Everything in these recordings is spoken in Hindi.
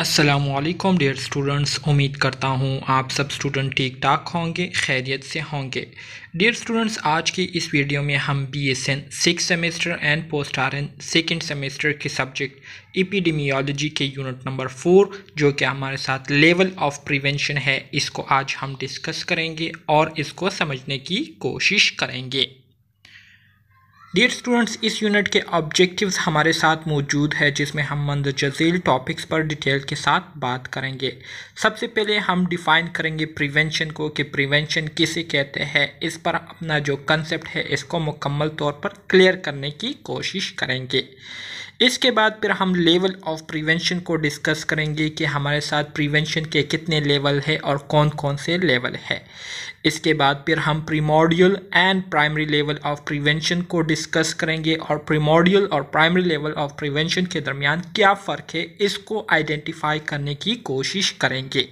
असलम डेयर स्टूडेंट्स उम्मीद करता हूँ आप सब स्टूडेंट ठीक ठाक होंगे खैरियत से होंगे डियर स्टूडेंट्स आज की इस वीडियो में हम B S N six semester and post R N second semester के सब्जेक्ट एपिडेमियोलॉजी के यूनिट नंबर फोर जो कि हमारे साथ लेवल ऑफ प्रिवेंशन है इसको आज हम डिस्कस करेंगे और इसको समझने की कोशिश करेंगे डियर स्टूडेंट्स इस यूनिट के ऑब्जेक्टिव्स हमारे साथ मौजूद है जिसमें हम मंदजजील टॉपिक्स पर डिटेल के साथ बात करेंगे सबसे पहले हम डिफ़ाइन करेंगे प्रिवेंशन को कि प्रिवेंशन किसे कहते हैं इस पर अपना जो कंसेप्ट है इसको मुकम्मल तौर पर क्लियर करने की कोशिश करेंगे इसके बाद फिर हम लेवल ऑफ प्रिवेंशन को डिस्कस करेंगे कि हमारे साथ प्रिवेंशन के कितने लेवल है और कौन कौन से लेवल है इसके बाद फिर हम primordial and primary level of prevention को डिस्कस करेंगे और प्रीमोडियल और प्राइमरी लेवल ऑफ प्रिवेंशन के दरमियान क्या फ़र्क है इसको आइडेंटिफाई करने की कोशिश करेंगे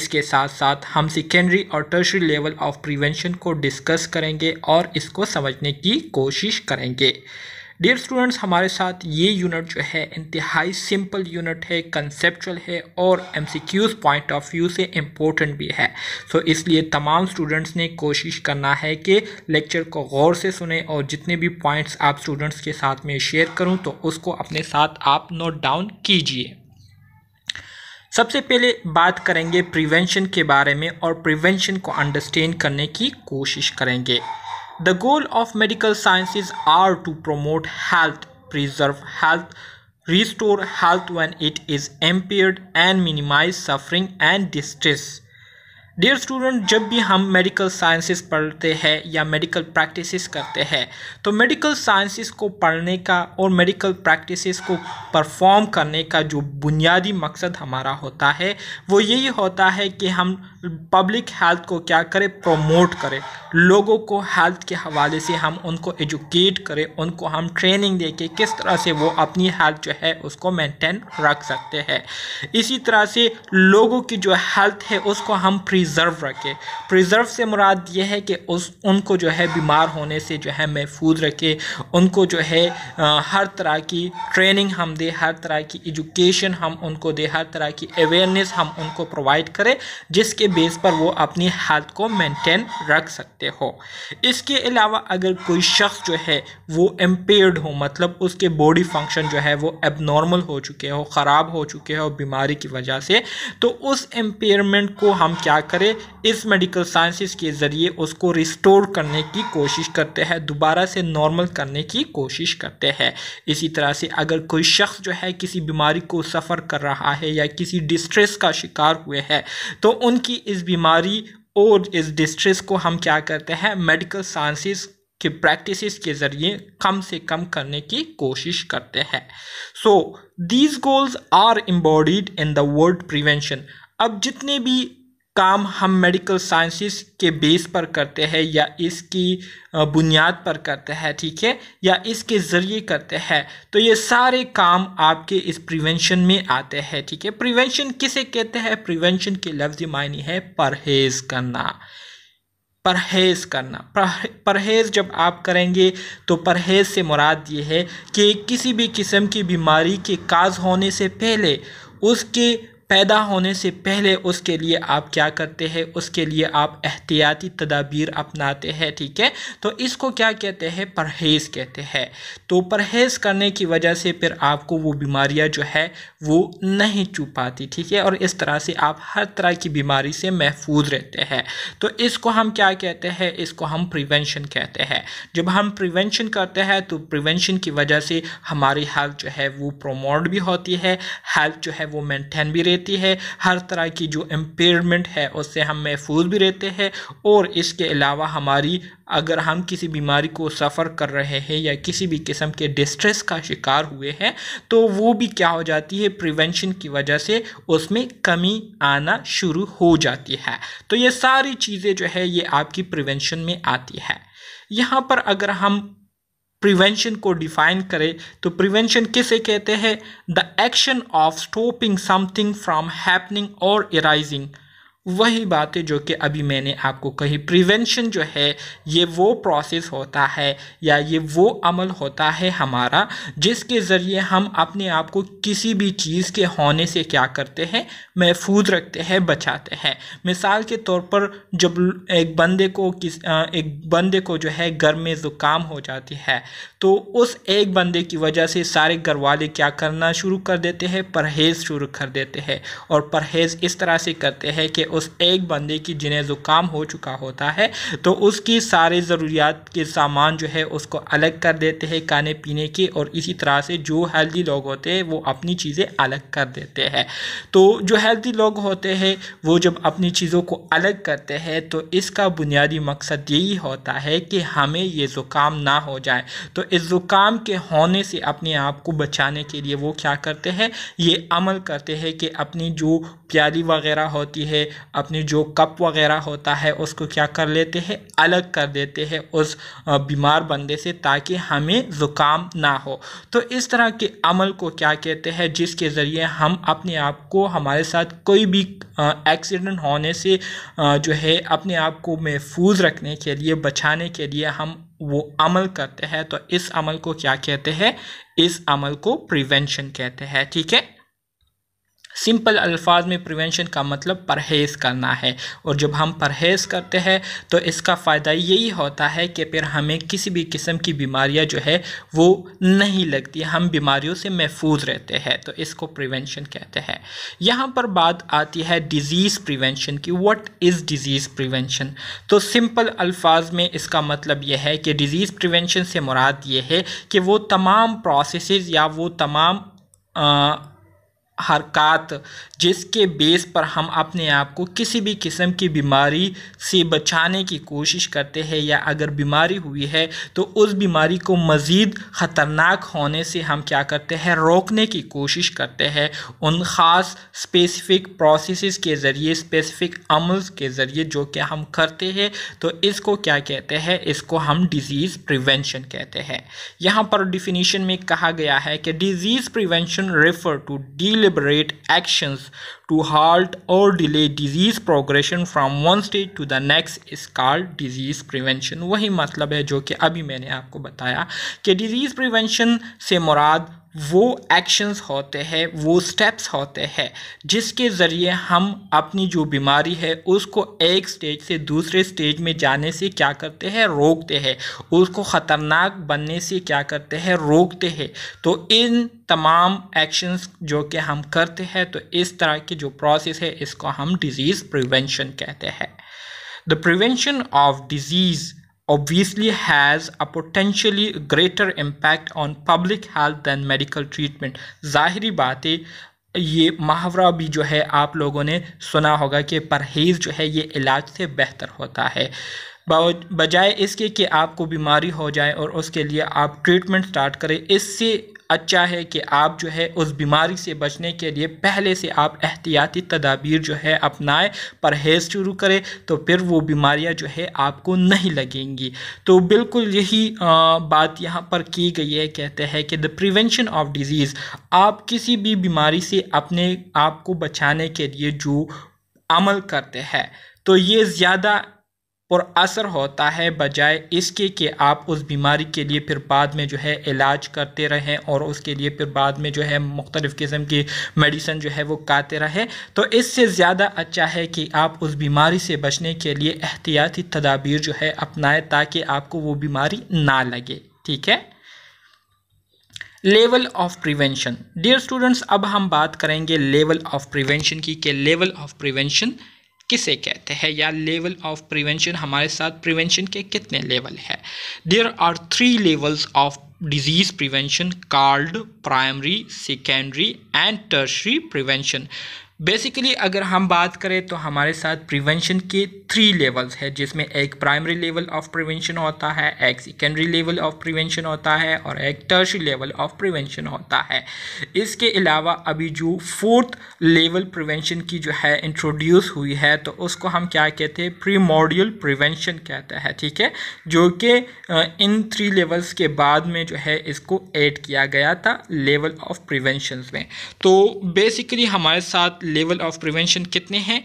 इसके साथ साथ हम सेकेंडरी और टर्शरी लेवल ऑफ प्रिवेंशन को डिस्कस करेंगे और इसको समझने की कोशिश करेंगे डियर स्टूडेंट्स हमारे साथ ये यूनिट जो है इंतहाई सिंपल यूनिट है कंसेप्चुअल है और एम पॉइंट ऑफ व्यू से इम्पोर्टेंट भी है सो so, इसलिए तमाम स्टूडेंट्स ने कोशिश करना है कि लेक्चर को गौर से सुने और जितने भी पॉइंट्स आप स्टूडेंट्स के साथ में शेयर करूँ तो उसको अपने साथ आप नोट डाउन कीजिए सबसे पहले बात करेंगे प्रिवेंशन के बारे में और प्रिवेंशन को अंडरस्टैंड करने की कोशिश करेंगे The goal of medical sciences are to promote health, preserve health, restore health when it is impaired and minimize suffering and distress. Dear student जब भी हम मेडिकल साइंसेस पढ़ते हैं या मेडिकल प्रैक्टिसेस करते हैं तो मेडिकल साइंसेस को पढ़ने का और मेडिकल प्रैक्टिसेस को परफॉर्म करने का जो बुनियादी मकसद हमारा होता है वो यही होता है कि हम पब्लिक हेल्थ को क्या करें प्रमोट करें लोगों को हेल्थ के हवाले से हम उनको एजुकेट करें उनको हम ट्रेनिंग दे के किस तरह से वो अपनी हेल्थ जो है उसको मेंटेन रख सकते हैं इसी तरह से लोगों की जो हेल्थ है उसको हम प्रिज प्रिजर्व रखे प्रिजर्व से मुराद ये है कि उस उनको जो है बीमार होने से जो है महफूज रखे उनको जो है आ, हर तरह की ट्रेनिंग हम दें हर तरह की एजुकेशन हम उनको दें हर तरह की अवेयरनेस हम उनको प्रोवाइड करें जिसके बेस पर वो अपनी हेल्थ को मेंटेन रख सकते हो इसके अलावा अगर कोई शख्स जो है वो एम्पेयर्ड हो मतलब उसके बॉडी फंक्शन जो है वो एबनॉर्मल हो चुके हो ख़राब हो चुके हो बीमारी की वजह से तो उस एम्पेयरमेंट को हम क्या करे इस मेडिकल साइंसिस के ज़रिए उसको रिस्टोर करने की कोशिश करते हैं दोबारा से नॉर्मल करने की कोशिश करते हैं इसी तरह से अगर कोई शख्स जो है किसी बीमारी को सफ़र कर रहा है या किसी डिस्ट्रेस का शिकार हुए हैं तो उनकी इस बीमारी और इस डिस्ट्रेस को हम क्या करते हैं मेडिकल साइंसिस के प्रैक्टिसेस के ज़रिए कम से कम करने की कोशिश करते हैं so these goals are embodied in the world prevention अब जितने भी काम हम मेडिकल साइंसिस के बेस पर करते हैं या इसकी बुनियाद पर करते हैं ठीक है या इसके ज़रिए करते हैं तो ये सारे काम आपके इस प्रिवेंशन में आते हैं ठीक है प्रिवेंशन किसे कहते हैं प्रिवेंशन के लफ्ज़ मायने है परहेज करना परहेज़ करना परहेज़ जब आप करेंगे तो परहेज़ से मुराद ये है कि किसी भी किस्म की बीमारी के काज होने से पहले उसके पैदा होने से पहले उसके लिए आप क्या करते हैं उसके लिए आप एहतियाती तदाबीर अपनाते हैं ठीक है तो इसको क्या कहते हैं परहेज़ कहते हैं तो परहेज़ करने की वजह से फिर आपको वो बीमारियां जो है वो नहीं चू पाती ठीक है और इस तरह से आप हर तरह की बीमारी से महफूज रहते हैं तो इसको हम क्या कहते हैं इसको हम प्रिवेंशन कहते हैं जब हम प्रिवेंशन करते हैं तो प्रिवेंशन की वजह से हमारी हेल्थ जो है वो प्रोमोट भी होती है हेल्थ जो है वो मेनटेन भी रहती देती है हर तरह की जो एम्पेयरमेंट है उससे हम महफूज भी रहते हैं और इसके अलावा हमारी अगर हम किसी बीमारी को सफ़र कर रहे हैं या किसी भी किस्म के डिस्ट्रेस का शिकार हुए हैं तो वो भी क्या हो जाती है प्रिवेंशन की वजह से उसमें कमी आना शुरू हो जाती है तो ये सारी चीज़ें जो है ये आपकी प्रिवेंशन में आती है यहाँ पर अगर हम प्रिवेंशन को डिफाइन करें तो प्रिवेंशन किसे कहते हैं the action of stopping something from happening और एराइजिंग वही बातें जो कि अभी मैंने आपको कही प्रिवेंशन जो है ये वो प्रोसेस होता है या ये वो अमल होता है हमारा जिसके ज़रिए हम अपने आप को किसी भी चीज़ के होने से क्या करते हैं महफूज रखते हैं बचाते हैं मिसाल के तौर पर जब एक बंदे को किस एक बंदे को जो है घर में ज़ुकाम हो जाती है तो उस एक बंदे की वजह से सारे घर वाले क्या करना शुरू कर देते हैं परहेज़ शुरू कर देते हैं और परहेज़ इस तरह से करते हैं कि उस एक बंदे की जिन्हें ज़ुकाम हो चुका होता है तो उसकी सारे ज़रूरियात के सामान जो है उसको अलग कर देते हैं खाने पीने के और इसी तरह से जो हेल्दी लोग होते हैं वो अपनी चीज़ें अलग कर देते हैं तो जो हेल्दी लोग होते हैं वो जब अपनी चीज़ों को अलग करते हैं तो इसका बुनियादी मकसद यही होता है कि हमें ये ज़ुकाम ना हो जाए तो इस ज़ुकाम के होने से अपने आप को बचाने के लिए वो क्या करते हैं ये अमल करते हैं कि अपनी जो प्याली वगैरह होती है अपनी जो कप वगैरह होता है उसको क्या कर लेते हैं अलग कर देते हैं उस बीमार बंदे से ताकि हमें ज़ुकाम ना हो तो इस तरह के अमल को क्या कहते हैं जिसके ज़रिए हम अपने आप को हमारे साथ कोई भी एक्सीडेंट होने से जो है अपने आप को महफूज रखने के लिए बचाने के लिए हम वो अमल करते हैं तो इस अमल को क्या कहते हैं इस अमल को प्रिवेंशन कहते हैं ठीक है सिंपल अल्फाज में प्रिवेंशन का मतलब परहेज़ करना है और जब हम परहेज़ करते हैं तो इसका फ़ायदा यही होता है कि फिर हमें किसी भी किस्म की बीमारियां जो है वो नहीं लगती हम बीमारियों से महफूज रहते हैं तो इसको प्रिवेंशन कहते हैं यहाँ पर बात आती है डिज़ीज़ प्रिवेंशन की व्हाट इज़ डिज़ीज़ प्रिवेंशन तो सिंपल अल्फाज में इसका मतलब यह है कि डिज़ीज़ प्रिवेंशन से मुराद ये है कि वो तमाम प्रोसेस या वो तमाम आ, हरकत जिसके बेस पर हम अपने आप को किसी भी किस्म की बीमारी से बचाने की कोशिश करते हैं या अगर बीमारी हुई है तो उस बीमारी को मज़ीद ख़तरनाक होने से हम क्या करते हैं रोकने की कोशिश करते हैं उन ख़ास स्पेसिफ़िक प्रोसेस के ज़रिए स्पेसिफ़िक अमल्स के ज़रिए जो कि हम करते हैं तो इसको क्या कहते हैं इसको हम डिज़ीज़ प्रिवेंशन कहते हैं यहाँ पर डिफिनीशन में कहा गया है कि disease prevention refer to deal deliberate actions to halt or delay disease progression from one stage to the next is called disease prevention वही मतलब है जो कि अभी मैंने आपको बताया कि disease prevention से मुराद वो एक्शंस होते हैं वो स्टेप्स होते हैं जिसके ज़रिए हम अपनी जो बीमारी है उसको एक स्टेज से दूसरे स्टेज में जाने से क्या करते हैं रोकते हैं उसको ख़तरनाक बनने से क्या करते हैं रोकते हैं तो इन तमाम एक्शंस जो कि हम करते हैं तो इस तरह की जो प्रोसेस है इसको हम डिज़ीज़ प्रिवेंशन कहते हैं the prevention of disease obviously has a potentially greater impact on public health than medical treatment ज़ाहरी बात है ये मुहावरा भी जो है आप लोगों ने सुना होगा कि परहेज़ जो है ये इलाज से बेहतर होता है बजाय इसके कि आपको बीमारी हो जाए और उसके लिए आप ट्रीटमेंट स्टार्ट करें इससे अच्छा है कि आप जो है उस बीमारी से बचने के लिए पहले से आप एहतियाती तदाबीर जो है अपनाएं परहेज़ शुरू करें तो फिर वो बीमारियां जो है आपको नहीं लगेंगी तो बिल्कुल यही बात यहाँ पर की गई है कहते हैं कि द प्रिवेंशन ऑफ डिज़ीज़ आप किसी भी बीमारी से अपने आप को बचाने के लिए जो अमल करते हैं तो ये ज़्यादा और असर होता है बजाय इसके कि आप उस बीमारी के लिए फिर बाद में जो है इलाज करते रहें और उसके लिए फिर बाद में जो है मुख्तलिफ़ किस्म की मेडिसन जो है वो खाते रहें तो इससे ज़्यादा अच्छा है कि आप उस बीमारी से बचने के लिए एहतियाती तदाबीर जो है अपनाएं ताकि आपको वो बीमारी ना लगे ठीक है level of prevention dear students अब हम बात करेंगे लेवल ऑफ प्रिवेंशन की कि लेवल ऑफ प्रिवेंशन किसे कहते हैं या लेवल ऑफ प्रिवेंशन हमारे साथ प्रिवेंशन के कितने लेवल है there are three levels of disease prevention card primary secondary and tertiary prevention basically अगर हम बात करें तो हमारे साथ प्रिवेंशन के थ्री लेवल्स है जिसमें एक प्राइमरी लेवल ऑफ प्रिवेंशन होता है एक सेकेंडरी लेवल ऑफ प्रिवेंशन होता है और एक टर्शरी लेवल ऑफ प्रिवेंशन होता है इसके अलावा अभी जो फोर्थ लेवल प्रिवेंशन की जो है इंट्रोड्यूस हुई है तो उसको हम क्या कहते हैं प्रीमोडियल प्रिवेंशन कहते हैं ठीक है जो कि इन थ्री लेवल्स के बाद में जो है इसको एड किया गया था लेवल ऑफ प्रिवेंशन में तो बेसिकली हमारे साथ लेवल ऑफ प्रिवेंशन कितने हैं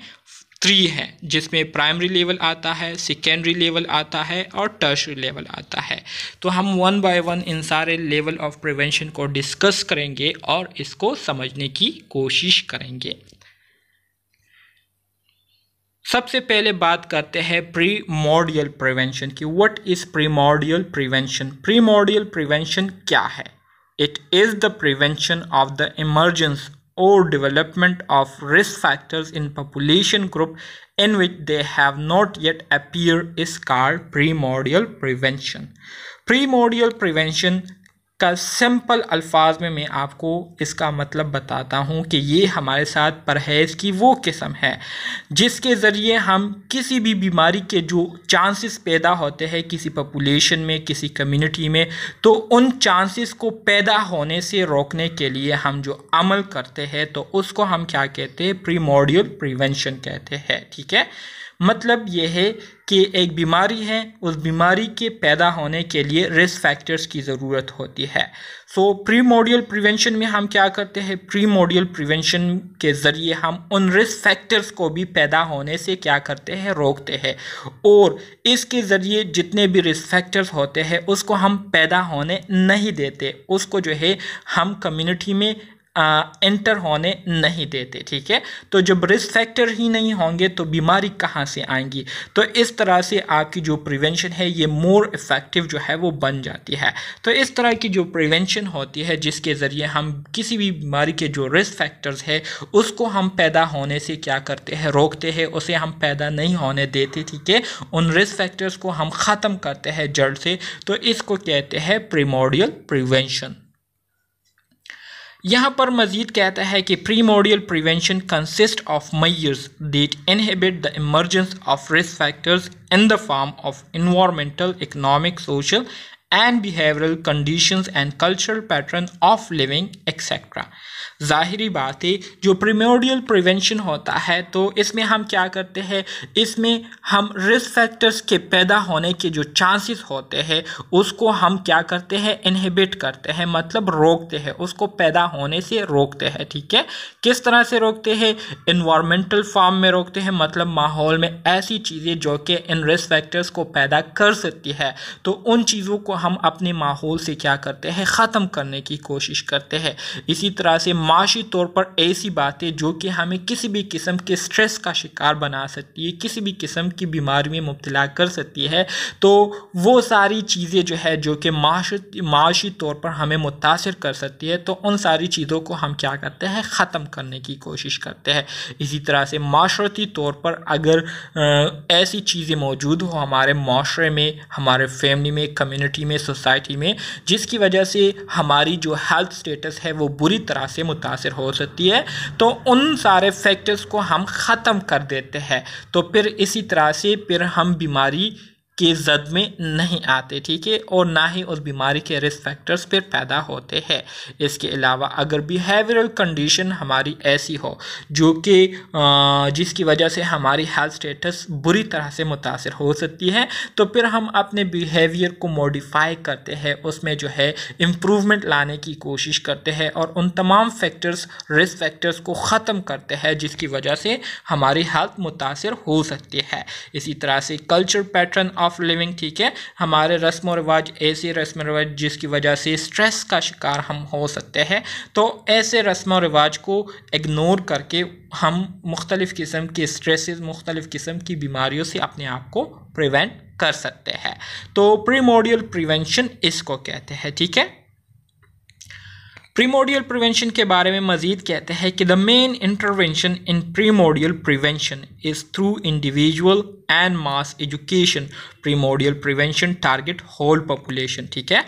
थ्री है जिसमें प्राइमरी लेवल आता है सेकेंडरी लेवल आता है और टर्सरी लेवल आता है तो हम वन बाय वन इन सारे लेवल ऑफ प्रिवेंशन को डिस्कस करेंगे और इसको समझने की कोशिश करेंगे सबसे पहले बात करते हैं प्रीमोडियल प्रिवेंशन की what is primordial prevention primordial prevention क्या है it is the prevention of the emergence or development of risk factors in population group in which they have not yet appeared is called primordial prevention. Primordial prevention का सिंपल अल्फाज में मैं आपको इसका मतलब बताता हूँ कि ये हमारे साथ परहेज़ की वो किस्म है जिसके ज़रिए हम किसी भी बीमारी के जो चांसेस पैदा होते हैं किसी पॉपुलेशन में किसी कम्युनिटी में तो उन चांसेस को पैदा होने से रोकने के लिए हम जो अमल करते हैं तो उसको हम क्या कहते हैं प्रीमोडियल प्रिवेंशन कहते हैं ठीक है थीके? मतलब ये है कि एक बीमारी है उस बीमारी के पैदा होने के लिए रिस्क फैक्टर्स की ज़रूरत होती है सो प्री मोडियल प्रिवेंशन में हम क्या करते हैं प्री मोडियल प्रिवेंशन के ज़रिए हम उन रिस्क फैक्टर्स को भी पैदा होने से क्या करते हैं रोकते हैं और इसके ज़रिए जितने भी रिस्क फैक्टर्स होते हैं उसको हम पैदा होने नहीं देते उसको जो है हम कम्यूनिटी में एंटर होने नहीं देते ठीक है तो जब रिस्क फैक्टर ही नहीं होंगे तो बीमारी कहाँ से आएंगी तो इस तरह से आपकी जो प्रिवेंशन है ये मोर इफ़ेक्टिव जो है वो बन जाती है तो इस तरह की जो प्रिवेंशन होती है जिसके ज़रिए हम किसी भी बीमारी के जो रिस्क फैक्टर्स है उसको हम पैदा होने से क्या करते हैं रोकते हैं उसे हम पैदा नहीं होने देते ठीक है उन रिस्क फैक्टर्स को हम ख़त्म करते हैं जड़ से तो इसको कहते हैं प्रिमोडियल प्रिवेंशन यहाँ पर मजीद कहता है कि primordial prevention consist of measures that inhibit the emergence of risk factors in the form of environmental economic social and behavioral condition and cultural pattern of living etcetera ज़ाहरी बात है जो प्रीमोडियल प्रिवेंशन होता है तो इसमें हम क्या करते हैं इसमें हम रिस्क फैक्टर्स के पैदा होने के जो चांसेस होते हैं उसको हम क्या करते हैं इनहिबिट करते हैं मतलब रोकते हैं उसको पैदा होने से रोकते हैं ठीक है किस तरह से रोकते हैं इन्वामेंटल फॉर्म में रोकते हैं मतलब माहौल में ऐसी चीज़ें जो कि इन रिस्क फैक्टर्स को पैदा कर सकती है तो उन चीज़ों को हम अपने माहौल से क्या करते हैं ख़त्म करने की कोशिश करते हैं इसी तरह से माशी तौर पर ऐसी बातें जो कि हमें किसी भी किस्म के स्ट्रेस का शिकार बना सकती है किसी भी किस्म की बीमारी में मुबतला कर सकती है तो वो सारी चीज़ें जो है जो कि माशी तौर पर हमें मुतासर कर सकती है तो उन सारी चीज़ों को हम क्या करते हैं ख़त्म करने की कोशिश करते हैं इसी तरह से माशरती तौर पर अगर ऐसी चीज़ें मौजूद हो हमारे माशरे में हमारे फैमिली में कम्यूनिटी में सोसाइटी में जिसकी वजह से हमारी जो हेल्थ स्टेटस है वो बुरी तरह से मुतासर हो सकती है तो उन सारे फैक्टर्स को हम ख़त्म कर देते हैं तो फिर इसी तरह से फिर हम बीमारी के जद में नहीं आते ठीक है और ना ही उस बीमारी के रिस्क फैक्टर्स पर पैदा होते हैं इसके अलावा अगर बिहेवियरल कंडीशन हमारी ऐसी हो जो कि जिसकी वजह से हमारी हेल्थ स्टेटस बुरी तरह से मुतासर हो सकती है तो फिर हम अपने बिहेवियर को मॉडिफाई करते हैं उसमें जो है इम्प्रूवमेंट लाने की कोशिश करते हैं और उन तमाम फैक्टर्स रिस्क फैक्टर्स को ख़त्म करते हैं जिसकी वजह से हमारी हेल्थ मुतासर हो सकती है इसी तरह से कल्चर पैटर्न ऑफ लिविंग ठीक है हमारे रस्म रिवाज ऐसे रस्म रिवाज जिसकी वजह से स्ट्रेस का शिकार हम हो सकते हैं तो ऐसे रस्म रिवाज को इग्नोर करके हम मुख्तलिफ़ किस्म के स्ट्रेस मुख्तलिफ़ किस्म की बीमारियों से अपने आप को प्रिवेंट कर सकते हैं तो प्रीमोडियल प्रिवेंशन इसको कहते हैं ठीक है प्रीमोडियल प्रिवेंशन के बारे में मजीद कहते हैं कि the main intervention in primordial prevention is through individual and mass education primordial prevention target whole population ठीक है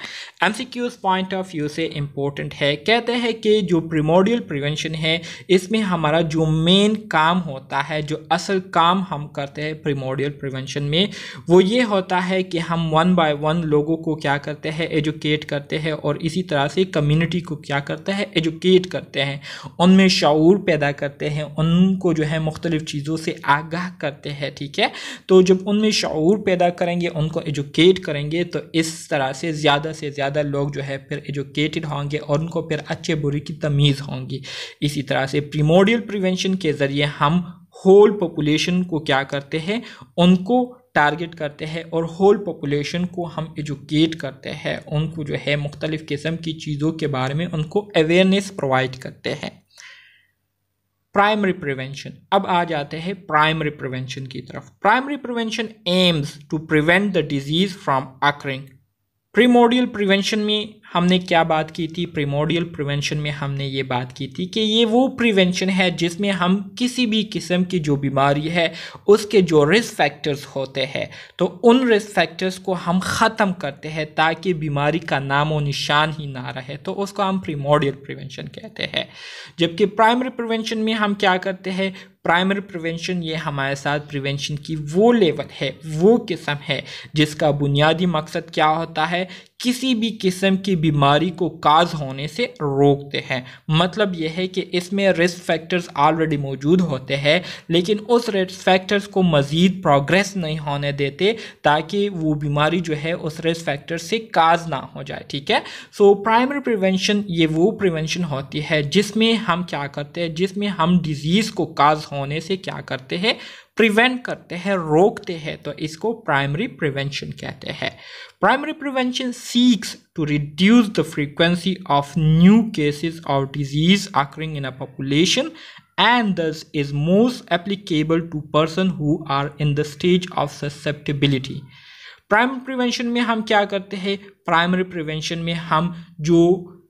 क्यूज पॉइंट ऑफ व्यू से इम्पोर्टेंट है कहते हैं कि जो प्रीमोडियल प्रिवेंशन है इसमें हमारा जो मेन काम होता है जो असल काम हम करते हैं प्रीमोडियल प्रिवेंशन में वो ये होता है कि हम वन बाय वन लोगों को क्या करते हैं एजुकेट करते हैं और इसी तरह से कम्युनिटी को क्या करते हैं एजुकेट करते हैं उनमें शूर पैदा करते हैं उनको जो है मुख्तलिफ़ चीज़ों से आगाह करते हैं ठीक है तो जब उनमें शूर पैदा कर करेंगे उनको एजुकेट करेंगे तो इस तरह से ज़्यादा से ज़्यादा लोग जो है फिर एजुकेटेड होंगे और उनको फिर अच्छे बुरे की तमीज़ होंगी इसी तरह से प्रीमोडियल प्रिवेंशन के ज़रिए हम होल पॉपुलेशन को क्या करते हैं उनको टारगेट करते हैं और होल पॉपुलेशन को हम एजुकेट करते हैं उनको जो है मुख्तलिफ़ किस्म की चीज़ों के बारे में उनको अवेयरनेस प्रोवाइड करते हैं प्राइमरी प्रिवेंशन अब आ जाते हैं प्राइमरी प्रिवेंशन की तरफ primary prevention aims to prevent the disease from occurring primordial prevention में हमने क्या बात की थी प्रिमोडियल प्रिवेंशन में हमने ये बात की थी कि ये वो प्रिवेंशन है जिसमें हम किसी भी किस्म की जो बीमारी है उसके जो रिस्क फैक्टर्स होते हैं तो उन रिस्क फैक्टर्स को हम ख़त्म करते हैं ताकि बीमारी का नामो निशान ही ना रहे तो उसको हम प्रीमोडियल प्रिवेंशन कहते हैं जबकि प्राइमरी प्रिवेंशन में हम क्या करते हैं प्राइमरी प्रिवेंशन ये हमारे साथ प्रिवेंशन की वो लेवल है वो किस्म है जिसका बुनियादी मकसद क्या होता है किसी भी किस्म की बीमारी को काज होने से रोकते हैं मतलब यह है कि इसमें रिस्क फैक्टर्स ऑलरेडी मौजूद होते हैं लेकिन उस रिस्क फैक्टर्स को मज़ीद प्रोग्रेस नहीं होने देते ताकि वो बीमारी जो है उस रिस्क फैक्टर से काज ना हो जाए ठीक है सो प्राइमरी प्रिवेंशन ये वो प्रिवेंशन होती है जिसमें हम क्या करते हैं जिसमें हम डिज़ीज़ को काज होने से क्या करते हैं प्रिवेंट करते हैं रोकते हैं तो इसको प्राइमरी प्रिवेंशन कहते हैं primary prevention seeks to reduce the frequency of new cases of disease occurring in a population and this is most applicable to person who are in the stage of susceptibility primary prevention में हम क्या करते हैं प्राइमरी प्रिवेंशन में हम जो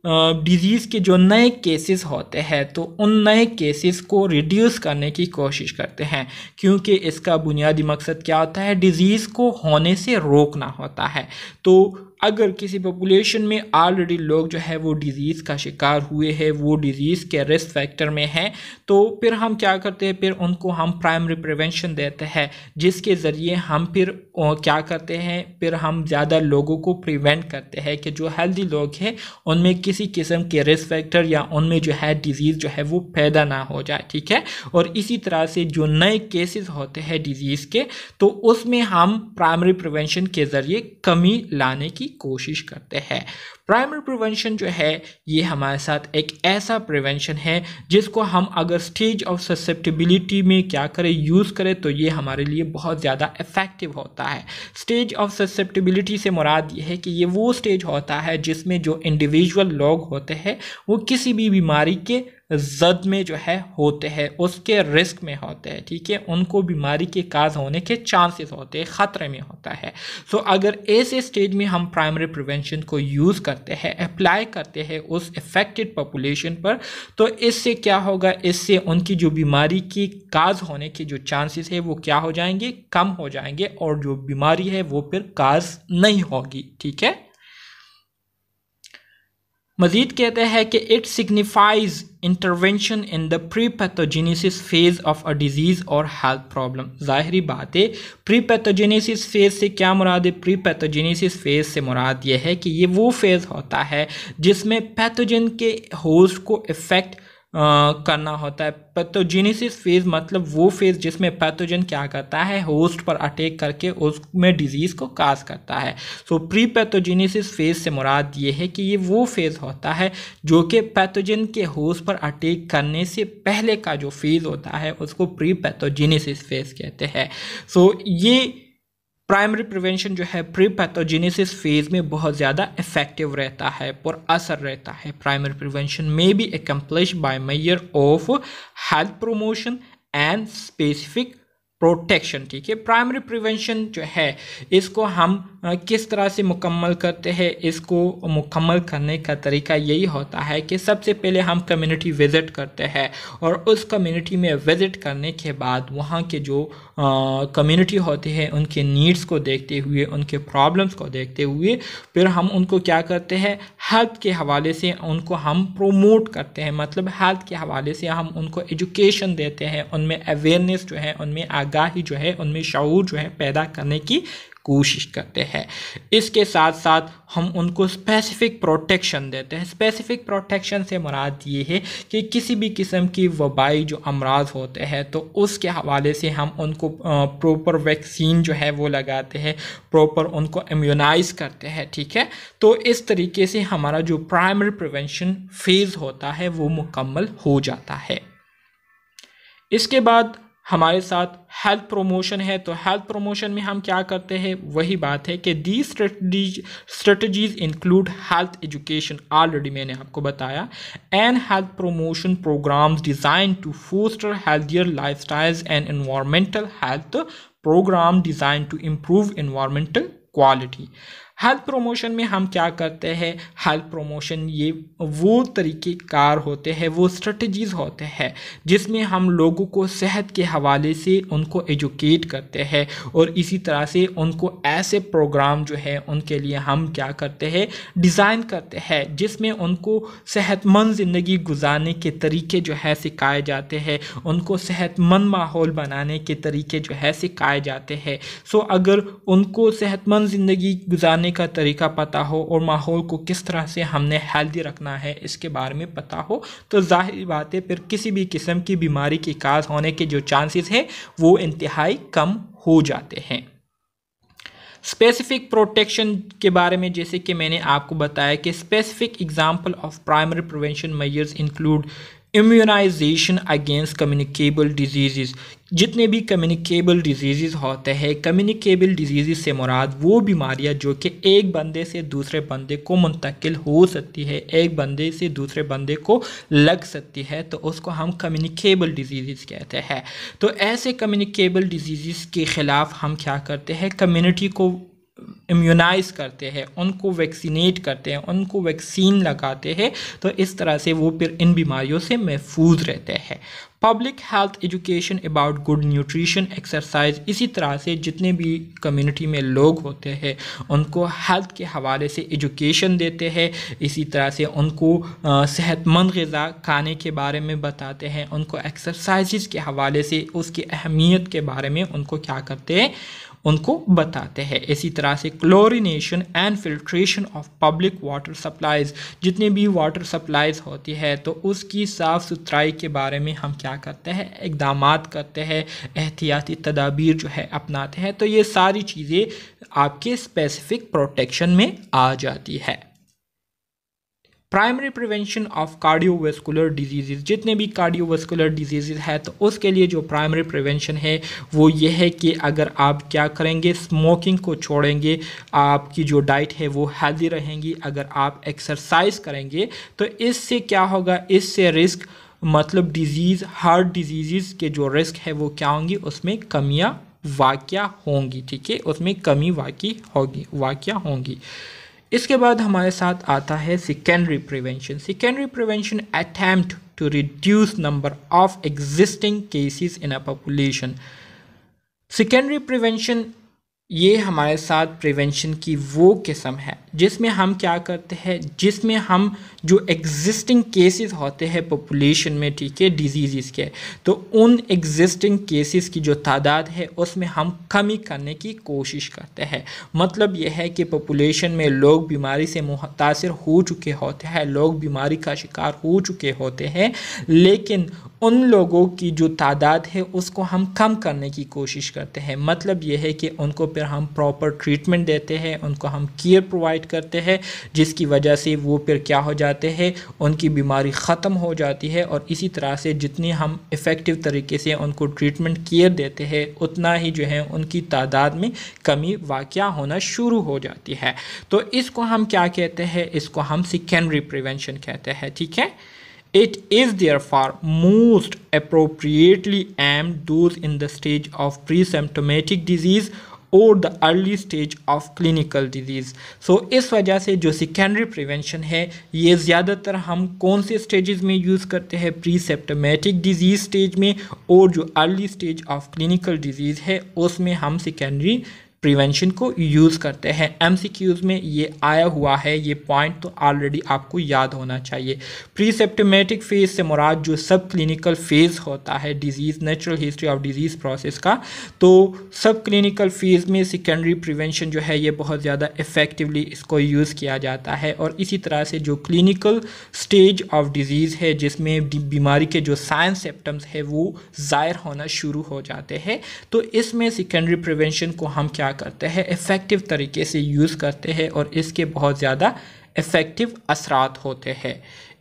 डिज़ीज़ के जो नए केसेस होते हैं तो उन नए केसेस को रिड्यूस करने की कोशिश करते हैं क्योंकि इसका बुनियादी मकसद क्या होता है डिज़ीज़ को होने से रोकना होता है तो अगर किसी पॉपुलेशन में ऑलरेडी लोग जो है वो डिज़ीज़ का शिकार हुए हैं वो डिज़ीज़ के रिस्क फैक्टर में हैं तो फिर हम क्या करते हैं फिर उनको हम प्राइमरी प्रिवेंशन देते हैं जिसके ज़रिए हम फिर क्या करते हैं फिर हम ज़्यादा लोगों को प्रिवेंट करते हैं कि जो हेल्दी लोग हैं उनमें किसी किस्म के रिस्क फैक्टर या उनमें जो है डिज़ीज़ जो है वो पैदा ना हो जाए ठीक है और इसी तरह से जो नए केसेस होते हैं डिज़ीज़ के तो उसमें हम प्राइमरी प्रिवेंशन के ज़रिए कमी लाने की कोशिश करते हैं प्राइमरी प्रिवेंशन जो है ये हमारे साथ एक ऐसा प्रिवेंशन है जिसको हम अगर स्टेज ऑफ ससेप्टिबिलिटी में क्या करें यूज़ करें तो ये हमारे लिए बहुत ज़्यादा इफेक्टिव होता है स्टेज ऑफ ससेप्टिबिलिटी से मुराद ये है कि ये वो स्टेज होता है जिसमें जो इंडिविजुअल लोग होते हैं वो किसी भी बीमारी के जद में जो है होते हैं उसके रिस्क में होते हैं ठीक है उनको बीमारी के काज होने के चांसेस होते हैं ख़तरे में होता है सो so, अगर ऐसे स्टेज में हम प्राइमरी प्रिवेंशन को यूज़ करते हैं अप्लाई करते हैं उस इफ़ेक्टेड पॉपुलेशन पर तो इससे क्या होगा इससे उनकी जो बीमारी की काज होने के जो चांसेस है वो क्या हो जाएंगे कम हो जाएंगे और जो बीमारी है वो फिर काज नहीं होगी ठीक है मजीद कहते हैं कि it signifies intervention in the pre pathogenesis phase of a disease और हेल्थ प्रॉब्लम ज़ाहरी बात है प्री पैथोजेनेसिस फेज़ से क्या मुराद है प्री पैथोजेनेसिस फेज़ से मुराद ये है कि ये वो फेज़ होता है जिसमें पैथोजन के होस्ट को इफ़ेक्ट करना होता है पैथोजेनेसिस फेज मतलब वो फेज जिसमें पैथोजन क्या करता है होस्ट पर अटैक करके उसमें डिजीज़ को काज करता है सो प्री पैथोजेनेसिस फेज से मुराद ये है कि ये वो फेज़ होता है जो कि पैथोजन के होस्ट पर अटैक करने से पहले का जो फेज़ होता है उसको प्री पैथोजेनेसिस फेज कहते हैं सो ये प्राइमरी प्रिवेंशन जो है प्री पैथोजेनेसिस फेज़ में बहुत ज़्यादा इफेक्टिव रहता है पर असर रहता है प्राइमरी प्रिवेंशन में be accomplish by measures of health promotion and specific protection ठीक है प्राइमरी प्रिवेंशन जो है इसको हम किस तरह से मुकम्मल करते हैं इसको मुकम्मल करने का तरीका यही होता है कि सबसे पहले हम कम्युनिटी विज़िट करते हैं और उस कम्युनिटी में विज़िट करने के बाद वहाँ के जो कम्युनिटी होती है उनके नीड्स को देखते हुए उनके प्रॉब्लम्स को देखते हुए फिर हम उनको क्या करते हैं हेल्थ के हवाले से उनको हम प्रोमोट करते हैं मतलब हेल्थ के हवाले से हम उनको एजुकेशन देते हैं उनमें अवेयरनेस जो है उनमें आगाही जो है उनमें शूर जो है पैदा करने की कोशिश करते हैं इसके साथ साथ हम उनको स्पेसिफिक प्रोटेक्शन देते हैं स्पेसिफिक प्रोटेक्शन से मुराद ये है कि किसी भी किस्म की वबाई जो अमराज होते हैं तो उसके हवाले से हम उनको प्रॉपर वैक्सीन जो है वो लगाते हैं प्रॉपर उनको इम्यूनाइज करते हैं ठीक है तो इस तरीके से हमारा जो प्राइमरी प्रिवेंशन फेज़ होता है वो मुकम्मल हो जाता है इसके बाद हमारे साथ हेल्थ प्रोमोशन है तो हेल्थ प्रोमोशन में हम क्या करते हैं वही बात है कि the strategies include health education already मैंने आपको बताया and health promotion programs designed to foster healthier life styles and environmental health program designed to improve environmental quality health promotion में हम क्या करते हैं हेल्थ प्रोमोशन ये वो तरीके कार होते हैं वो स्ट्रेटजीज़ होते हैं जिसमें हम लोगों को सेहत के हवाले से उनको एजुकेट करते हैं और इसी तरह से उनको ऐसे प्रोग्राम जो है उनके लिए हम क्या करते हैं डिज़ाइन करते हैं जिसमें उनको सेहतमंद ज़िंदगी गुजारने के तरीके जो है सिखाए जाते हैं उनको सेहतमंद माहौल बनाने के तरीके जो है सिखाए जाते हैं सो अगर उनको सेहतमंद ज़िंदगी गुजारने बनाने का तरीका पता हो और माहौल को किस तरह से हमने हेल्दी रखना है इसके बारे में पता हो तो जाहिर बात है फिर किसी भी किस्म की बीमारी के काज होने के जो चांसेस हैं वो इंतहाई कम हो जाते हैं स्पेसिफिक प्रोटेक्शन के बारे में जैसे कि मैंने आपको बताया कि specific example of primary prevention measures include immunization against communicable disease जितने भी कम्युनिकेबल डिजीज़ होते हैं कम्युनिकेबल डिजीज़ से मुराद वो बीमारियाँ जो कि एक बंदे से दूसरे बंदे को मुंतकिल हो सकती है एक बंदे से दूसरे बंदे को लग सकती है तो उसको हम कम्युनिकेबल डिजीज़ कहते हैं तो ऐसे कम्युनिकेबल डिजीज़ के ख़िलाफ़ हम क्या करते हैं कम्युनिटी को इम्यूनाइज करते हैं उनको वैक्सीनेट करते हैं उनको वैक्सीन लगाते हैं तो इस तरह से वो फिर इन बीमारियों से महफूज रहते हैं public health education about good nutrition exercise इसी तरह से जितने भी कम्युनिटी में लोग होते हैं उनको हेल्थ के हवाले से एजुकेशन देते हैं इसी तरह से उनको सेहतमंद गज़ा खाने के बारे में बताते हैं उनको एक्सरसाइज के हवाले से उसकी अहमियत के बारे में उनको क्या करते हैं उनको बताते हैं इसी तरह से chlorination and filtration of public water supplies जितने भी वाटर सप्लाइज होती है तो उसकी साफ़ सुथराई के बारे में हम क्या करते हैं इकदाम करते हैं एहतियाती तदाबीर जो है अपनाते हैं तो ये सारी चीज़ें आपके स्पेसिफिक प्रोटेक्शन में आ जाती है primary prevention of cardiovascular disease जितने भी कार्डियोवेस्कुलर डिजीजेज़ है तो उसके लिए जो प्राइमरी प्रिवेंशन है वो ये है कि अगर आप क्या करेंगे स्मोकिंग को छोड़ेंगे आपकी जो डाइट है वो हेल्दी रहेंगी अगर आप एक्सरसाइज करेंगे तो इससे क्या होगा इससे रिस्क मतलब डिजीज़ हार्ट डिजीज़ के जो रिस्क है वो क्या होंगी उसमें कमियाँ वाक़ होंगी ठीक है उसमें कमी वाक़ होगी वाक़ होंगी इसके बाद हमारे साथ आता है secondary prevention secondary prevention attempt to reduce number of existing cases in a population secondary prevention ये हमारे साथ प्रिवेंशन की वो किस्म है जिसमें हम क्या करते हैं जिसमें हम जो एग्जिस्टिंग केसेस होते हैं पॉपुलेशन में ठीक है डिजीज़ के तो उन एग्जिस्टिंग केसेस की जो तादाद है उसमें हम कमी करने की कोशिश करते हैं मतलब यह है कि पॉपुलेशन में लोग बीमारी से मुतासर हो चुके होते हैं लोग बीमारी का शिकार हो चुके होते हैं लेकिन उन लोगों की जो तादाद है उसको हम कम करने की कोशिश करते हैं मतलब यह है कि उनको फिर हम प्रॉपर ट्रीटमेंट देते हैं उनको हम केयर प्रोवाइड प्रोवाइड करते हैं जिसकी वजह से वो फिर क्या हो जाते हैं उनकी बीमारी ख़त्म हो जाती है और इसी तरह से जितनी हम इफ़ेक्टिव तरीके से उनको ट्रीटमेंट केयर देते हैं उतना ही जो है उनकी तादाद में कमी वाक़ होना शुरू हो जाती है तो इसको हम क्या कहते हैं इसको हम सिकेंडरी प्रिवेंशन कहते हैं ठीक है it is therefore most appropriately aim does in the stage of pre presymptomatic disease और the early stage of clinical disease so इस वजह से जो सेकेंडरी प्रिवेंशन है ये ज़्यादातर हम कौन से स्टेजेस में यूज़ करते हैं प्री सेप्टमेटिक डिजीज़ स्टेज में और जो early stage of clinical disease है उसमें हम सेकेंडरी प्रिवेंशन को यूज़ करते हैं एम में ये आया हुआ है ये पॉइंट तो ऑलरेडी आपको याद होना चाहिए प्रीसेप्टोमेटिक फेज़ से मुराद जो सब क्लिनिकल फेज़ होता है disease natural history of disease process का तो सब क्लिनिकल फेज़ में सेकेंडरी प्रिवेंशन जो है ये बहुत ज़्यादा इफ़ेक्टिवली इसको यूज़ किया जाता है और इसी तरह से जो क्लिनिकल स्टेज ऑफ डिजीज़ है जिसमें बीमारी के जो साइंस सेप्टम्स है वो ज़ाहिर होना शुरू हो जाते हैं तो इसमें सेकेंडरी प्रिवेंशन को हम क्या क्या करते हैं इफ़ेक्टिव तरीके से यूज़ करते हैं और इसके बहुत ज़्यादा इफ़ेक्टिव असरात होते हैं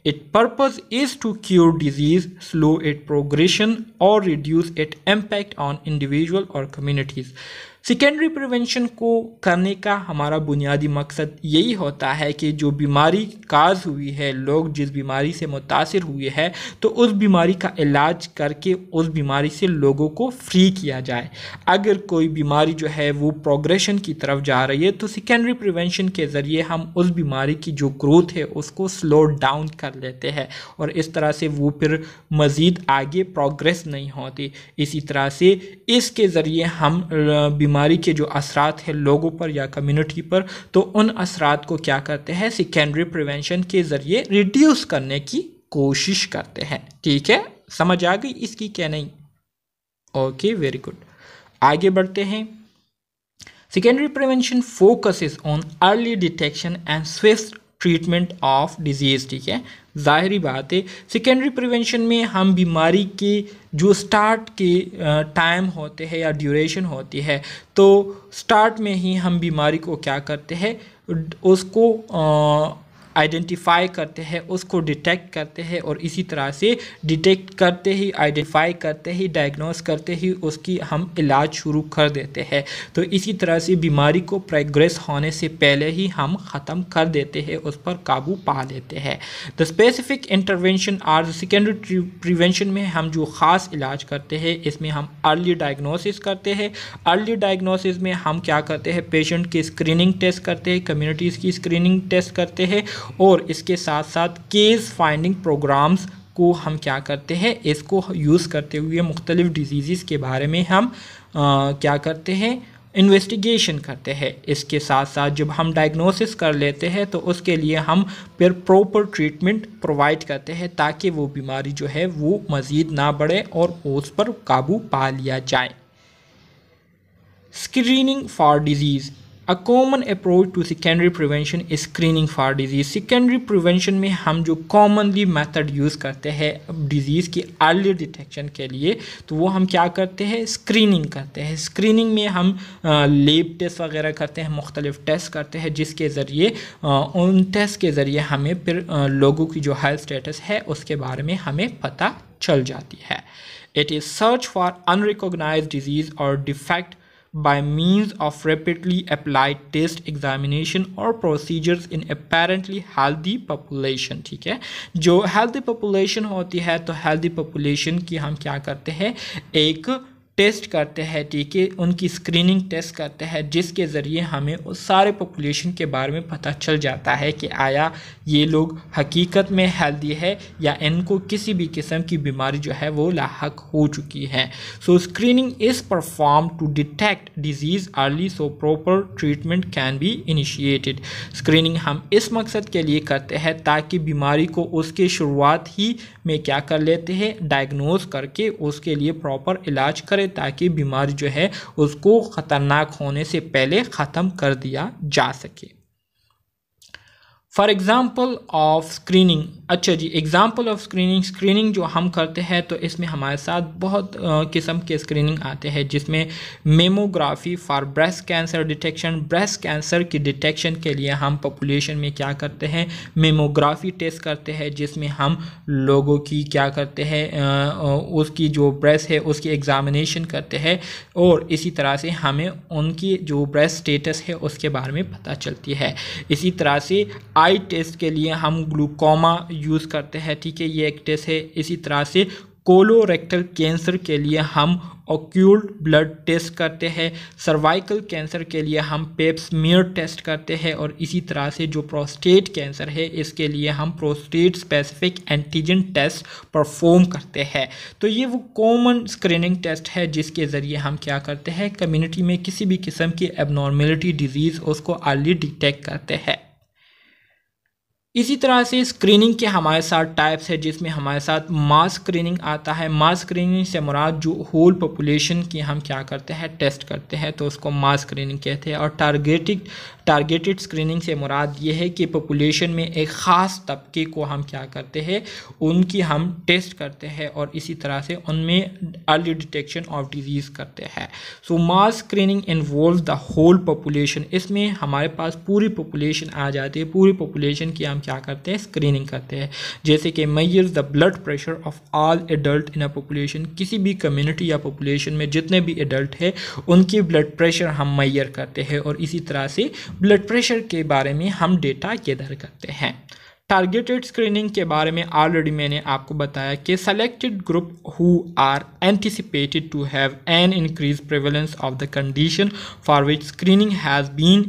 it purpose is to cure disease slow it progression और reduce it impact on individual और कम्युनिटीज़ सेकेंडरी प्रिवेंशन को करने का हमारा बुनियादी मकसद यही होता है कि जो बीमारी काज हुई है लोग जिस बीमारी से मुतासर हुए हैं तो उस बीमारी का इलाज करके उस बीमारी से लोगों को फ्री किया जाए अगर कोई बीमारी जो है वो प्रोग्रेशन की तरफ जा रही है तो सेकेंडरी प्रिवेंशन के ज़रिए हम उस बीमारी की जो ग्रोथ है उसको स्लो डाउन कर लेते हैं और इस तरह से वो फिर मज़ीद आगे प्रोग्रेस नहीं होती इसी तरह से इसके ज़रिए हम बीमारी बीमारी के जो असरात हैं लोगों पर या कम्युनिटी पर तो उन असरात को क्या करते हैं सेकेंडरी प्रिवेंशन के ज़रिए रिड्यूस करने की कोशिश करते हैं ठीक है समझ आ गई इसकी क्या नहीं ओके वेरी गुड आगे बढ़ते हैं secondary prevention focus on early detection and swift treatment of disease ठीक है ज़ाहरी बात है सेकेंडरी प्रिवेंशन में हम बीमारी के जो स्टार्ट के टाइम होते हैं या ड्यूरेशन होती है तो स्टार्ट में ही हम बीमारी को क्या करते हैं उसको आइडेंटिफाई करते हैं उसको डिटेक्ट करते हैं और इसी तरह से डिटेक्ट करते ही आइडेंटिफाई करते ही डायग्नोस करते ही उसकी हम इलाज शुरू कर देते हैं तो इसी तरह से बीमारी को प्रोग्रेस होने से पहले ही हम ख़त्म कर देते हैं उस पर काबू पा लेते हैं the specific intervention are secondary prevention में हम जो ख़ास इलाज करते हैं इसमें हम अर्ली डायग्नोसिस करते हैं अर्ली डायग्नोसिस में हम क्या करते हैं पेशेंट की स्क्रीनिंग टेस्ट करते हैं कम्युनिटीज़ की स्क्रीनिंग टेस्ट करते हैं और इसके साथ साथ केस फाइंडिंग प्रोग्राम्स को हम क्या करते हैं इसको यूज़ करते हुए मुख्तलिफ़ डिजीज़ के बारे में हम आ, क्या करते हैं इन्वेस्टिगेशन करते हैं इसके साथ साथ जब हम डायग्नोसिस कर लेते हैं तो उसके लिए हम फिर प्रॉपर ट्रीटमेंट प्रोवाइड करते हैं ताकि वो बीमारी जो है वो मज़ीद ना बढ़े और उस पर काबू पा लिया जाए screening for disease a common approach to secondary prevention is screening for disease secondary prevention में हम जो कॉमनली मेथड यूज़ करते हैं डिज़ीज़ की अर्ली डिटेक्शन के लिए तो वो हम क्या करते हैं स्क्रीनिंग करते हैं स्क्रीनिंग में हम लेब टेस्ट वगैरह करते हैं मुख्तलिफ टेस्ट करते हैं जिसके ज़रिए उन टेस्ट के ज़रिए हमें फिर लोगों की जो हेल्थ स्टेटस है उसके बारे में हमें पता चल जाती है it is search for unrecognise disease और defect by means of rapidly applied test examination और procedures in apparently healthy population ठीक है जो हेल्दी पॉपुलेशन होती है तो हेल्दी पॉपुलेशन की हम क्या करते हैं एक टेस्ट करते हैं टीके उनकी स्क्रीनिंग टेस्ट करते हैं जिसके ज़रिए हमें उस सारे पॉपुलेशन के बारे में पता चल जाता है कि आया ये लोग हकीकत में हेल्दी है या इनको किसी भी किस्म की बीमारी जो है वो लाक हो चुकी है so screening is perform to detect disease early so proper treatment can be initiated screening हम इस मकसद के लिए करते हैं ताकि बीमारी को उसके शुरुआत ही में क्या कर लेते हैं डायग्नोज करके उसके लिए प्रॉपर इलाज करें ताकि बीमारी जो है उसको ख़तरनाक होने से पहले ख़त्म कर दिया जा सके फॉर एग्ज़ाम्पल ऑफ स्क्रीनिंग अच्छा जी एग्ज़ाम्पल ऑफ स्क्रीनिंग स्क्रीनिंग जो हम करते हैं तो इसमें हमारे साथ बहुत किस्म के स्क्रीनिंग आते हैं जिसमें mammography for breast cancer detection breast cancer की डिटेक्शन के लिए हम पॉपुलेशन में क्या करते हैं मेमोग्राफी टेस्ट करते हैं जिसमें हम लोगों की क्या करते हैं उसकी जो ब्रेस्ट है उसकी एग्ज़ामिनेशन करते हैं और इसी तरह से हमें उनकी जो ब्रेस्ट स्टेटस है उसके बारे में पता चलती है इसी तरह से आई टेस्ट के लिए हम ग्लूकोमा यूज़ करते हैं ठीक है ये एक टेस्ट है इसी तरह से कोलोरेक्टल कैंसर के लिए हम ऑक्यूल्ड ब्लड टेस्ट करते हैं सर्वाइकल कैंसर के लिए हम पेप्समियर टेस्ट करते हैं और इसी तरह से जो प्रोस्टेट कैंसर है इसके लिए हम prostate specific antigen test perform करते हैं तो ये वो कॉमन स्क्रीनिंग टेस्ट है जिसके ज़रिए हम क्या करते हैं कम्युनिटी में किसी भी किस्म की एबनॉर्मेलिटी डिजीज़ उसको अर्ली डिटेक्ट करते हैं इसी तरह से स्क्रीनिंग के हमारे साथ टाइप्स है जिसमें हमारे साथ मास स्क्रीनिंग आता है मास स्क्रीनिंग से मुराद जो होल पॉपुलेशन की हम क्या करते हैं टेस्ट करते हैं तो उसको मास स्क्रीनिंग कहते हैं और टारगेटिक टारगेटेड स्क्रीनिंग से मुराद ये है कि पॉपुलेशन में एक ख़ास तबके को हम क्या करते हैं उनकी हम टेस्ट करते हैं और इसी तरह से उनमें अर्ली डिटेक्शन ऑफ डिजीज़ करते हैं so mass screening involve the whole population इसमें हमारे पास पूरी पॉपुलेशन आ जाती है पूरी पॉपुलेशन की हम क्या करते हैं स्क्रीनिंग करते हैं जैसे कि measure the blood pressure of all adult in a population किसी भी कम्युनिटी या पॉपुलेशन में जितने भी एडल्ट है उनकी ब्लड प्रेशर हम मैयर करते हैं और इसी तरह से ब्लड प्रेशर के बारे में हम डेटा गैदर करते हैं टारगेटेड स्क्रीनिंग के बारे में ऑलरेडी मैंने आपको बताया कि selected group who are anticipated to have an increase prevalence of the condition for which screening has been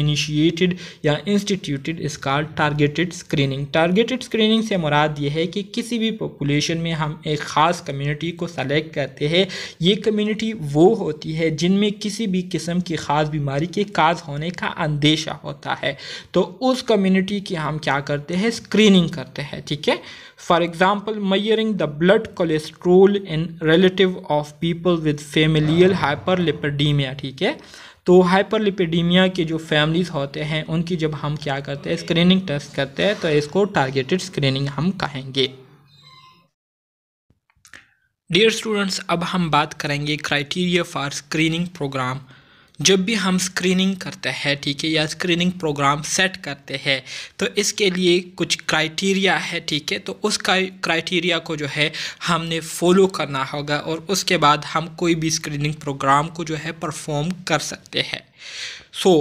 initiated या instituted is call targeted screening targeted screening से मुराद ये है कि किसी भी पॉपुलेशन में हम एक ख़ास कम्यूनिटी को सेलेक्ट करते हैं ये कम्यूनिटी वो होती है जिनमें किसी भी किस्म की ख़ास बीमारी के काज होने का अंदेशा होता है तो उस कम्यूनिटी की हम क्या करते करते हैं स्क्रीनिंग करते हैं ठीक है for example measuring the blood cholesterol in relative of people with familial hyperlipidaemia ठीक है तो हाइपरलिपिडीमिया के जो फैमिलीज़ होते हैं उनकी जब हम क्या करते हैं स्क्रीनिंग टेस्ट करते हैं तो इसको टारगेटेड स्क्रीनिंग हम कहेंगे डियर स्टूडेंट्स अब हम बात करेंगे क्राइटेरिया फॉर स्क्रीनिंग प्रोग्राम जब भी हम स्क्रीनिंग करते हैं ठीक है या स्क्रीनिंग प्रोग्राम सेट करते हैं तो इसके लिए कुछ क्राइटेरिया है ठीक है तो उस क्राइटेरिया को जो है हमने फॉलो करना होगा और उसके बाद हम कोई भी स्क्रीनिंग प्रोग्राम को जो है परफॉर्म कर सकते हैं so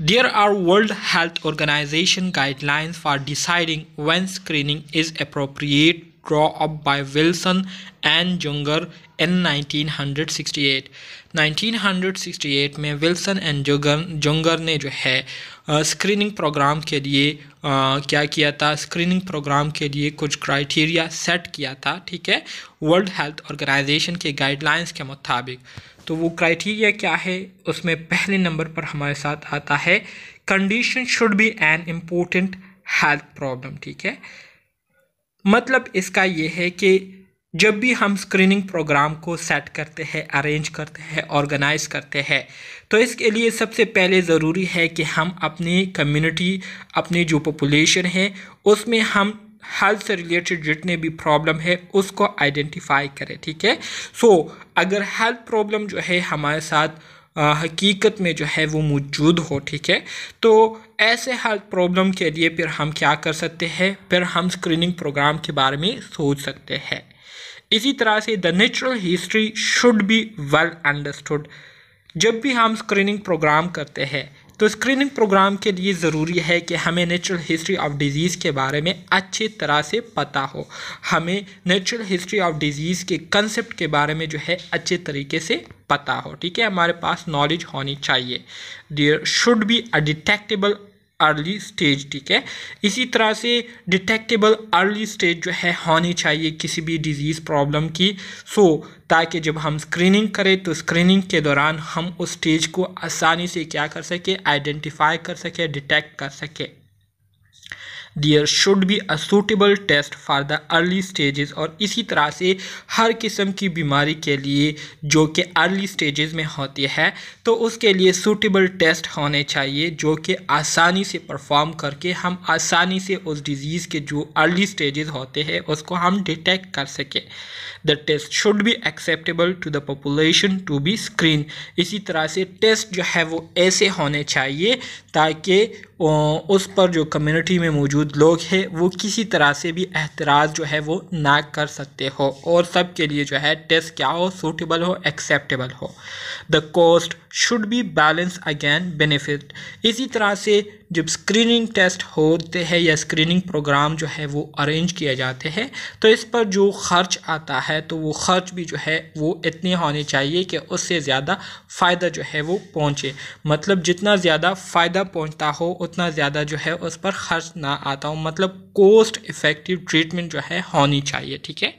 there are World Health Organization guidelines for deciding when screening is appropriate draw up by Wilson and Junger in 1968 1968 में विल्सन एंड जुगर जोंगर ने जो है स्क्रीनिंग uh, प्रोग्राम के लिए uh, क्या किया था स्क्रीनिंग प्रोग्राम के लिए कुछ क्राइटेरिया सेट किया था ठीक है वर्ल्ड हेल्थ ऑर्गेनाइजेशन के गाइडलाइंस के मुताबिक तो वो क्राइटेरिया क्या है उसमें पहले नंबर पर हमारे साथ आता है condition should be an important health problem ठीक है मतलब इसका ये है कि जब भी हम स्क्रीनिंग प्रोग्राम को सेट करते हैं अरेंज करते हैं ऑर्गेनाइज करते हैं तो इसके लिए सबसे पहले ज़रूरी है कि हम अपनी कम्युनिटी अपनी जो पॉपुलेशन है उसमें हम हेल्थ से रिलेटेड जितने भी प्रॉब्लम है उसको आइडेंटिफाई करें ठीक है सो so, अगर हेल्थ प्रॉब्लम जो है हमारे साथ आ, हकीकत में जो है वो मौजूद हो ठीक है तो ऐसे हर प्रॉब्लम के लिए फिर हम क्या कर सकते हैं फिर हम स्क्रीनिंग प्रोग्राम के बारे में सोच सकते हैं इसी तरह से the natural history should be well understood जब भी हम स्क्रीनिंग प्रोग्राम करते हैं तो स्क्रीनिंग प्रोग्राम के लिए ज़रूरी है कि हमें नेचुरल हिस्ट्री ऑफ डिज़ीज़ के बारे में अच्छी तरह से पता हो हमें नेचुरल हिस्ट्री ऑफ डिज़ीज़ के कंसेप्ट के बारे में जो है अच्छे तरीके से पता हो ठीक है हमारे पास नॉलेज होनी चाहिए there should be a detectable early stage ठीक है इसी तरह से डिटेक्टेबल अर्ली स्टेज जो है होनी चाहिए किसी भी डिज़ीज़ प्रॉब्लम की सो ताकि जब हम स्क्रीनिंग करें तो स्क्रीनिंग के दौरान हम उस स्टेज को आसानी से क्या कर सके आइडेंटिफाई कर सके डिटेक्ट कर सके there should be a suitable test for the early stages और इसी तरह से हर किस्म की बीमारी के लिए जो कि अर्ली स्टेजेस में होती है तो उसके लिए सूटेबल टेस्ट होने चाहिए जो कि आसानी से परफॉर्म करके हम आसानी से उस डिज़ीज़ के जो अर्ली स्टेजेस होते हैं उसको हम डिटेक्ट कर सकें the test should be acceptable to the population to be screen इसी तरह से टेस्ट जो है वो ऐसे होने चाहिए ताकि उस पर जो कम्युनिटी में मौजूद लोग हैं वो किसी तरह से भी एतराज़ जो है वो ना कर सकते हो और सब के लिए जो है टेस्ट क्या हो सूटेबल हो एक्सेप्टेबल हो the cost should be balance again benefit इसी तरह से जब स्क्रीनिंग टेस्ट होते हैं या स्क्रीनिंग प्रोग्राम जो है वो अरेंज किए जाते हैं तो इस पर जो खर्च आता है तो वो खर्च भी जो है वो इतने होने चाहिए कि उससे ज़्यादा फ़ायदा जो है वो पहुँचे मतलब जितना ज़्यादा फ़ायदा पहुँचता हो उतना ज़्यादा जो है उस पर खर्च ना आता हो मतलब कोस्ट इफ़ेक्टिव ट्रीटमेंट जो है होनी चाहिए ठीक है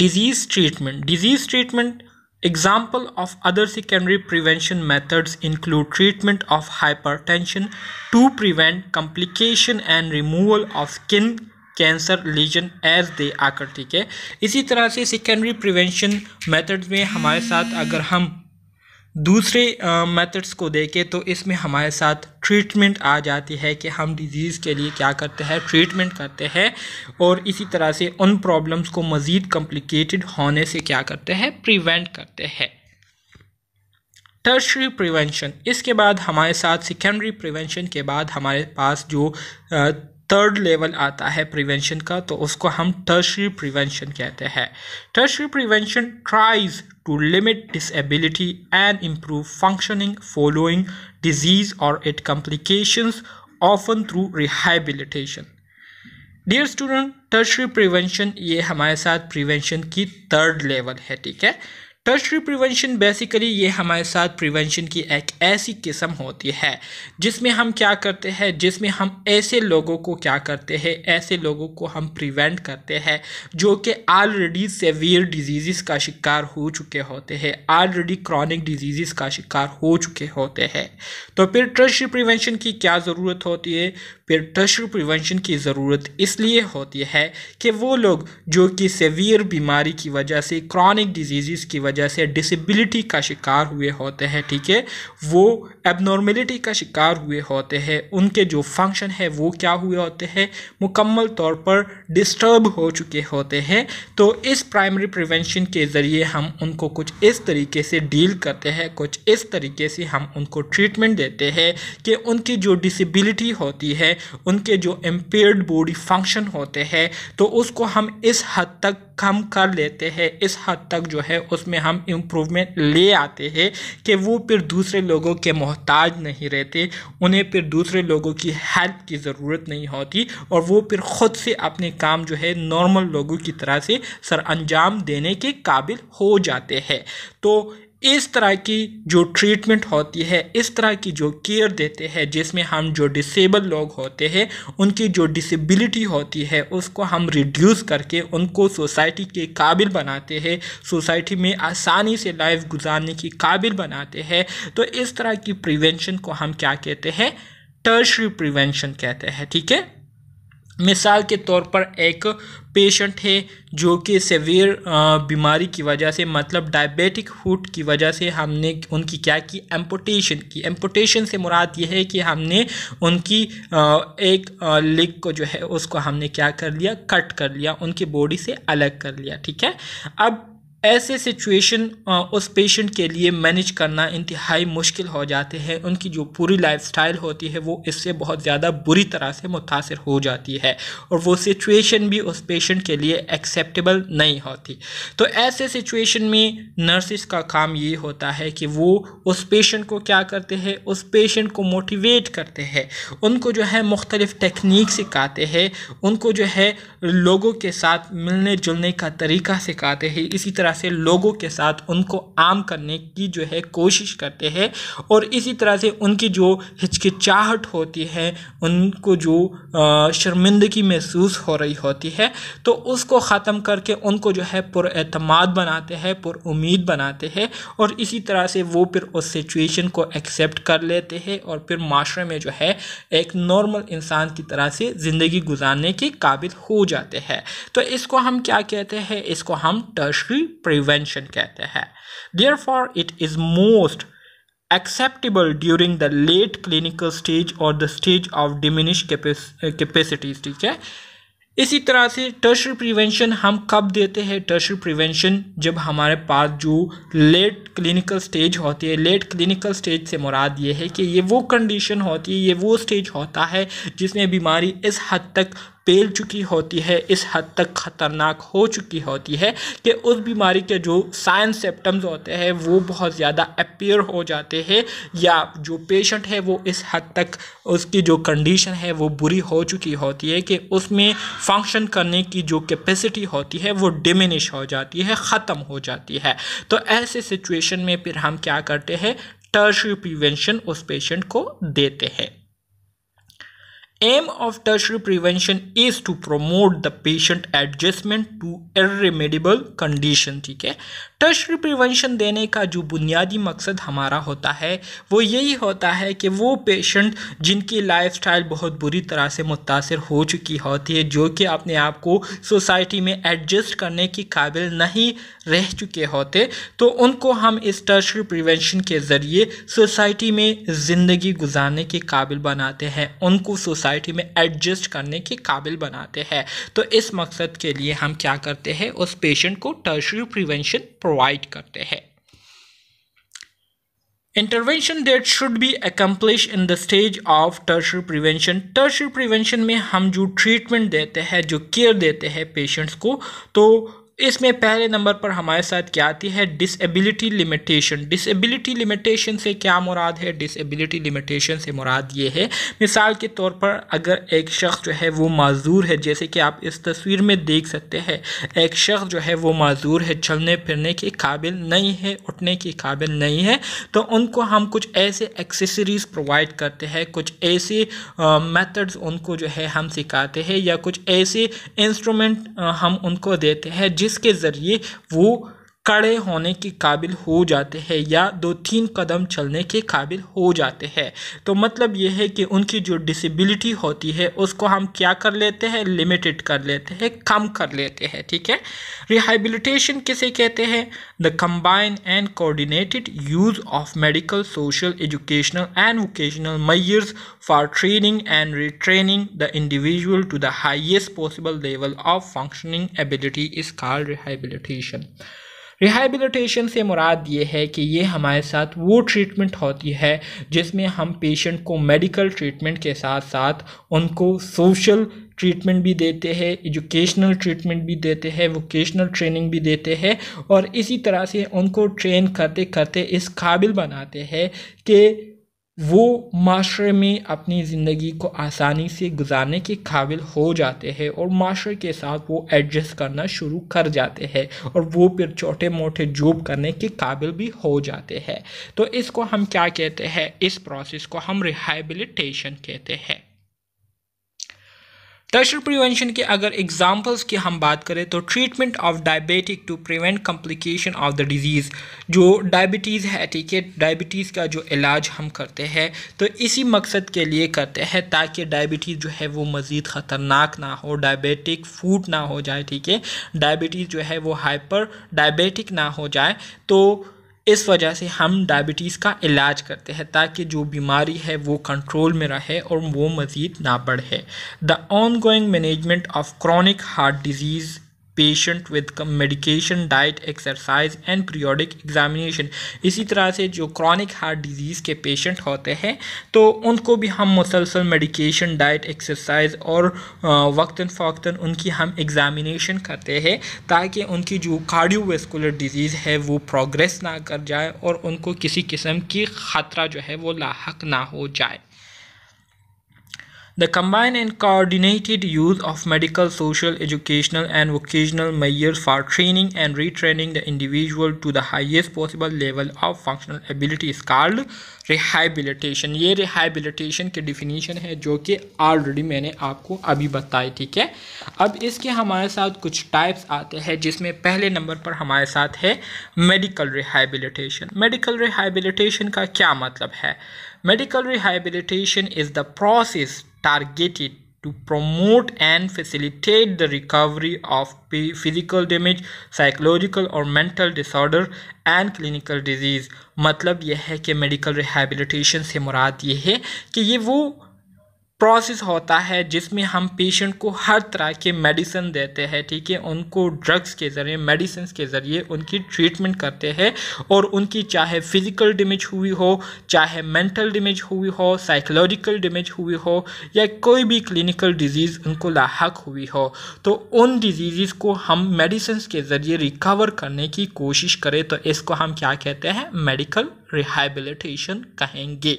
disease treatment disease treatment of other other prevention methods include treatment of hypertension to prevent complication and removal of skin cancer lesion as they occur ठीक है इसी तरह से सेकेंडरी प्रिवेंशन मेथड्स में हमारे साथ अगर हम दूसरे मेथड्स को देखें तो इसमें हमारे साथ ट्रीटमेंट आ जाती है कि हम डिज़ीज़ के लिए क्या करते हैं ट्रीटमेंट करते हैं और इसी तरह से उन प्रॉब्लम्स को मज़ीद कम्प्लिकेटेड होने से क्या करते हैं प्रिवेंट करते हैं टर्शरी प्रिवेंशन इसके बाद हमारे साथ सेकेंडरी प्रिवेंशन के बाद हमारे पास जो थर्ड लेवल आता है प्रिवेंशन का तो उसको हम टर्शरी प्रिवेंशन कहते हैं tertiary prevention tries to limit disability and improve functioning following disease और it complications often through rehabilitation dear student tertiary prevention ये हमारे साथ प्रिवेंशन की थर्ड लेवल है ठीक है टर्शरी प्रिवेंशन बेसिकली ये हमारे साथ प्रिवेंशन की एक ऐसी किस्म होती है जिसमें हम क्या करते हैं जिसमें हम ऐसे लोगों को क्या करते हैं ऐसे लोगों को हम प्रिवेंट करते हैं जो कि ऑलरेडी सेवियर डिजीज़ का शिकार हो चुके होते हैं ऑलरेडी क्रॉनिक डिजीज़ का शिकार हो चुके होते हैं तो फिर टर्शरी प्रिवेंशन की क्या ज़रूरत होती है फिर टर्शरी प्रिवेंशन की ज़रूरत इसलिए होती है कि वो लोग जो कि सेवियर बीमारी की वजह से क्रॉनिक डिजीज़ की वजह वजह से डिसेबिलिटी का शिकार हुए होते हैं ठीक है वो एबनॉर्मेलिटी का शिकार हुए होते हैं उनके जो फंक्शन है वो क्या हुए होते हैं मुकम्मल तौर पर डिस्टर्ब हो चुके होते हैं तो इस प्राइमरी प्रिवेंशन के ज़रिए हम उनको कुछ इस तरीके से डील करते हैं कुछ इस तरीके से हम उनको ट्रीटमेंट देते हैं कि उनकी जो डिसेबिलिटी होती है उनके जो एम्पेयर्ड बॉडी फंक्शन होते हैं तो उसको हम इस हद तक कम कर लेते हैं इस हद तक जो है उसमें हम इम्प्रूवमेंट ले आते हैं कि वो फिर दूसरे लोगों के मोहताज नहीं रहते उन्हें फिर दूसरे लोगों की हेल्प की ज़रूरत नहीं होती और वो फिर ख़ुद से अपने काम जो है नॉर्मल लोगों की तरह से सर अंजाम देने के काबिल हो जाते हैं तो इस तरह की जो ट्रीटमेंट होती है इस तरह की जो केयर देते हैं जिसमें हम जो डिसेबल लोग होते हैं उनकी जो डिसेबिलिटी होती है उसको हम रिड्यूस करके उनको सोसाइटी के काबिल बनाते हैं सोसाइटी में आसानी से लाइफ गुजारने की काबिल बनाते हैं तो इस तरह की प्रिवेंशन को हम क्या कहते हैं टर्शरी प्रिवेंशन कहते हैं ठीक है थीके? मिसाल के तौर पर एक पेशेंट है जो कि सेवियर बीमारी की वजह से मतलब डायबिटिक फूट की वजह से हमने उनकी क्या की एम्पोटेशन की एम्पोटेशन से मुराद ये है कि हमने उनकी एक लेग को जो है उसको हमने क्या कर लिया कट कर लिया उनकी बॉडी से अलग कर लिया ठीक है अब ऐसे सिचुएशन उस पेशेंट के लिए मैनेज करना इंतहाई मुश्किल हो जाते हैं उनकी जो पूरी लाइफ स्टाइल होती है वो इससे बहुत ज़्यादा बुरी तरह से मुतासर हो जाती है और वो सिचुएशन भी उस पेशेंट के लिए एक्सेप्टेबल नहीं होती तो ऐसे सिचुएशन में नर्सिस का काम ये होता है कि वो उस पेशेंट को क्या करते हैं उस पेशेंट को मोटिवेट करते हैं उनको जो है मुख्तलिफ़ टेक्निक सिखाते हैं उनको जो है लोगों के साथ मिलने जुलने का तरीका सिखाते हैं इसी तरह से लोगों के साथ उनको आम करने की जो है कोशिश करते हैं और इसी तरह से उनकी जो हिचकिचाहट होती है उनको जो शर्मिंदगी महसूस हो रही होती है तो उसको ख़त्म करके उनको जो है पुरमाद बनाते हैं पुरीद बनाते हैं और इसी तरह से वो फिर उस सिचुएशन को एक्सेप्ट कर लेते हैं और फिर माशरे में जो है एक नॉर्मल इंसान की तरह से ज़िंदगी गुजारने के काबिल हो जाते हैं तो इसको हम क्या कहते हैं इसको हम टर्शरी प्रिवेंशन कहते हैं therefore it is most acceptable during the late clinical stage और the stage of diminish capacities ठीक है इसी तरह से टर्शरी प्रिवेंशन हम कब देते हैं टर्शरी प्रिवेंशन जब हमारे पास जो लेट क्लिनिकल स्टेज होती है लेट क्लिनिकल स्टेज से मुराद ये है कि ये वो कंडीशन होती है ये वो स्टेज होता है जिसमें बीमारी इस हद तक फैल चुकी होती है इस हद तक ख़तरनाक हो चुकी होती है कि उस बीमारी के जो साइन सिम्टम्स होते हैं वो बहुत ज़्यादा अपेयर हो जाते हैं या जो पेशेंट है वो इस हद तक उसकी जो कंडीशन है वो बुरी हो चुकी होती है कि उसमें फंक्शन करने की जो कैपेसिटी होती है वो डिमिनिश हो जाती है ख़त्म हो जाती है तो ऐसे सिचुएशन में फिर हम क्या करते हैं टर्शरी प्रिवेंशन उस पेशेंट को देते हैं aim of tertiary prevention is to promote the patient adjustment to irremediable condition ठीक है टर्शरी प्रिवेंशन देने का जो बुनियादी मकसद हमारा होता है वो यही होता है कि वो पेशेंट जिनकी लाइफस्टाइल बहुत बुरी तरह से मुतासर हो चुकी होती है जो कि अपने आप को सोसाइटी में एडजस्ट करने के काबिल नहीं रह चुके होते तो उनको हम इस टर्शरी प्रिवेंशन के ज़रिए सोसाइटी में ज़िंदगी गुजारने के काबिल बनाते हैं उनको सोसाइटी सोसाइटी में एडजस्ट करने के काबिल बनाते हैं तो इस मकसद के लिए हम क्या करते हैं उस पेशेंट को टर्शरी प्रिवेंशन प्रोवाइड करते हैं intervention that should be accomplish in the stage of tertiary prevention tertiary prevention में हम जो ट्रीटमेंट देते हैं जो केयर देते हैं पेशेंट्स को तो इसमें पहले नंबर पर हमारे साथ क्या आती है डिसेबिलिटी लिमिटेशन डिसेबिलिटी लिमिटेशन से क्या मुराद है डिसेबिलिटी लिमिटेशन से मुराद ये है मिसाल के तौर पर अगर एक शख्स जो है वो माजूर है जैसे कि आप इस तस्वीर में देख सकते हैं एक शख्स जो है वो माजूर है चलने फिरने के काबिल नहीं है उठने के काबिल नहीं है तो उनको हम कुछ ऐसे एक्सेसरीज़ प्रोवाइड करते हैं कुछ ऐसे मैथड्स उनको जो है हम सिखाते हैं या कुछ ऐसे इंस्ट्रूमेंट हम उनको देते हैं जिस जिसके ज़रिए वो खड़े होने के काबिल हो जाते हैं या दो तीन कदम चलने के काबिल हो जाते हैं तो मतलब यह है कि उनकी जो डिसेबिलिटी होती है उसको हम क्या कर लेते हैं लिमिटेड कर लेते हैं कम कर लेते हैं ठीक है रिहेबिलिटेशन किसे कहते हैं the combine and coordinated use of medical social educational and vocational measures for training and retraining the individual to the highest possible level of functioning ability is called rehabilitation. Rehabilitation से मुराद ये है कि ये हमारे साथ वो ट्रीटमेंट होती है जिसमें हम पेशेंट को मेडिकल ट्रीटमेंट के साथ साथ उनको सोशल ट्रीटमेंट भी देते हैं एजुकेशनल ट्रीटमेंट भी देते हैं वोकेशनल ट्रेनिंग भी देते हैं और इसी तरह से उनको ट्रेन करते करते इस काबिल बनाते हैं कि वो माशरे में अपनी ज़िंदगी को आसानी से गुजारने के काबिल हो जाते हैं और माशरे के साथ वो एडजस्ट करना शुरू कर जाते हैं और वो फिर छोटे मोटे जॉब करने के काबिल भी हो जाते हैं तो इसको हम क्या कहते हैं इस प्रोसेस को हम रिहेबिलिटेशन कहते हैं टर्शर प्रिवेंशन के अगर एग्जांपल्स की हम बात करें तो treatment of diabetic to prevent complication of the disease जो डायबिटीज़ है ठीक है डायबिटीज़ का जो इलाज हम करते हैं तो इसी मकसद के लिए करते हैं ताकि डायबिटीज़ जो है वो मज़ीद ख़तरनाक ना हो डायबिटिक फूड ना हो जाए ठीक है डायबिटीज़ जो है वो हाइपर डायबिटिक ना हो जाए तो इस वजह से हम डायबिटीज़ का इलाज करते हैं ताकि जो बीमारी है वो कंट्रोल में रहे और वो मज़ीद ना बढ़े the ongoing management of chronic heart disease patient with medication diet exercise and periodic examination इसी तरह से जो क्रॉनिक हार्ट डिजीज़ के पेशेंट होते हैं तो उनको भी हम मुसलसल मेडिकेशन डाइट एक्सरसाइज और वक्ता फ़ौता उनकी हम एग्ज़ामिनेशन करते हैं ताकि उनकी जो कार्डियोवेस्कुलर डिजीज़ है वो प्रोग्रेस ना कर जाए और उनको किसी किस्म की ख़तरा जो है वो लाक ना हो जाए The combined and coordinated use of medical, social, educational, and vocational measures for training and retraining the individual to the highest possible level of functional ability is called रिहाइबिलिटेशन ये रिहाइबिलिटेशन की डिफिनीशन है जो कि ऑलरेडी मैंने आपको अभी बताई ठीक है अब इसके हमारे साथ कुछ टाइप्स आते हैं जिसमें पहले नंबर पर हमारे साथ है मेडिकल रिहाइबिलिटेशन मेडिकल रिहाइबिलिटेशन का क्या मतलब है Medical rehabilitation is the process targeted to promote and facilitate the recovery of physical damage psychological or mental disorder and clinical disease मतलब यह है कि medical rehabilitation से मुराद ये है कि ये वो प्रोसेस होता है जिसमें हम पेशेंट को हर तरह के मेडिसिन देते हैं ठीक है उनको ड्रग्स के ज़रिए मेडिसिन के ज़रिए उनकी ट्रीटमेंट करते हैं और उनकी चाहे फिज़िकल डैमेज हुई हो चाहे मेंटल डैमेज हुई हो साइकोलॉजिकल डैमेज हुई हो या कोई भी क्लिनिकल डिजीज़ उनको लाक हुई हो तो उन डिजीज़ को हम मेडिसिन के ज़रिए रिकवर करने की कोशिश करें तो इसको हम क्या कहते हैं मेडिकल रिहाबिलिटेशन कहेंगे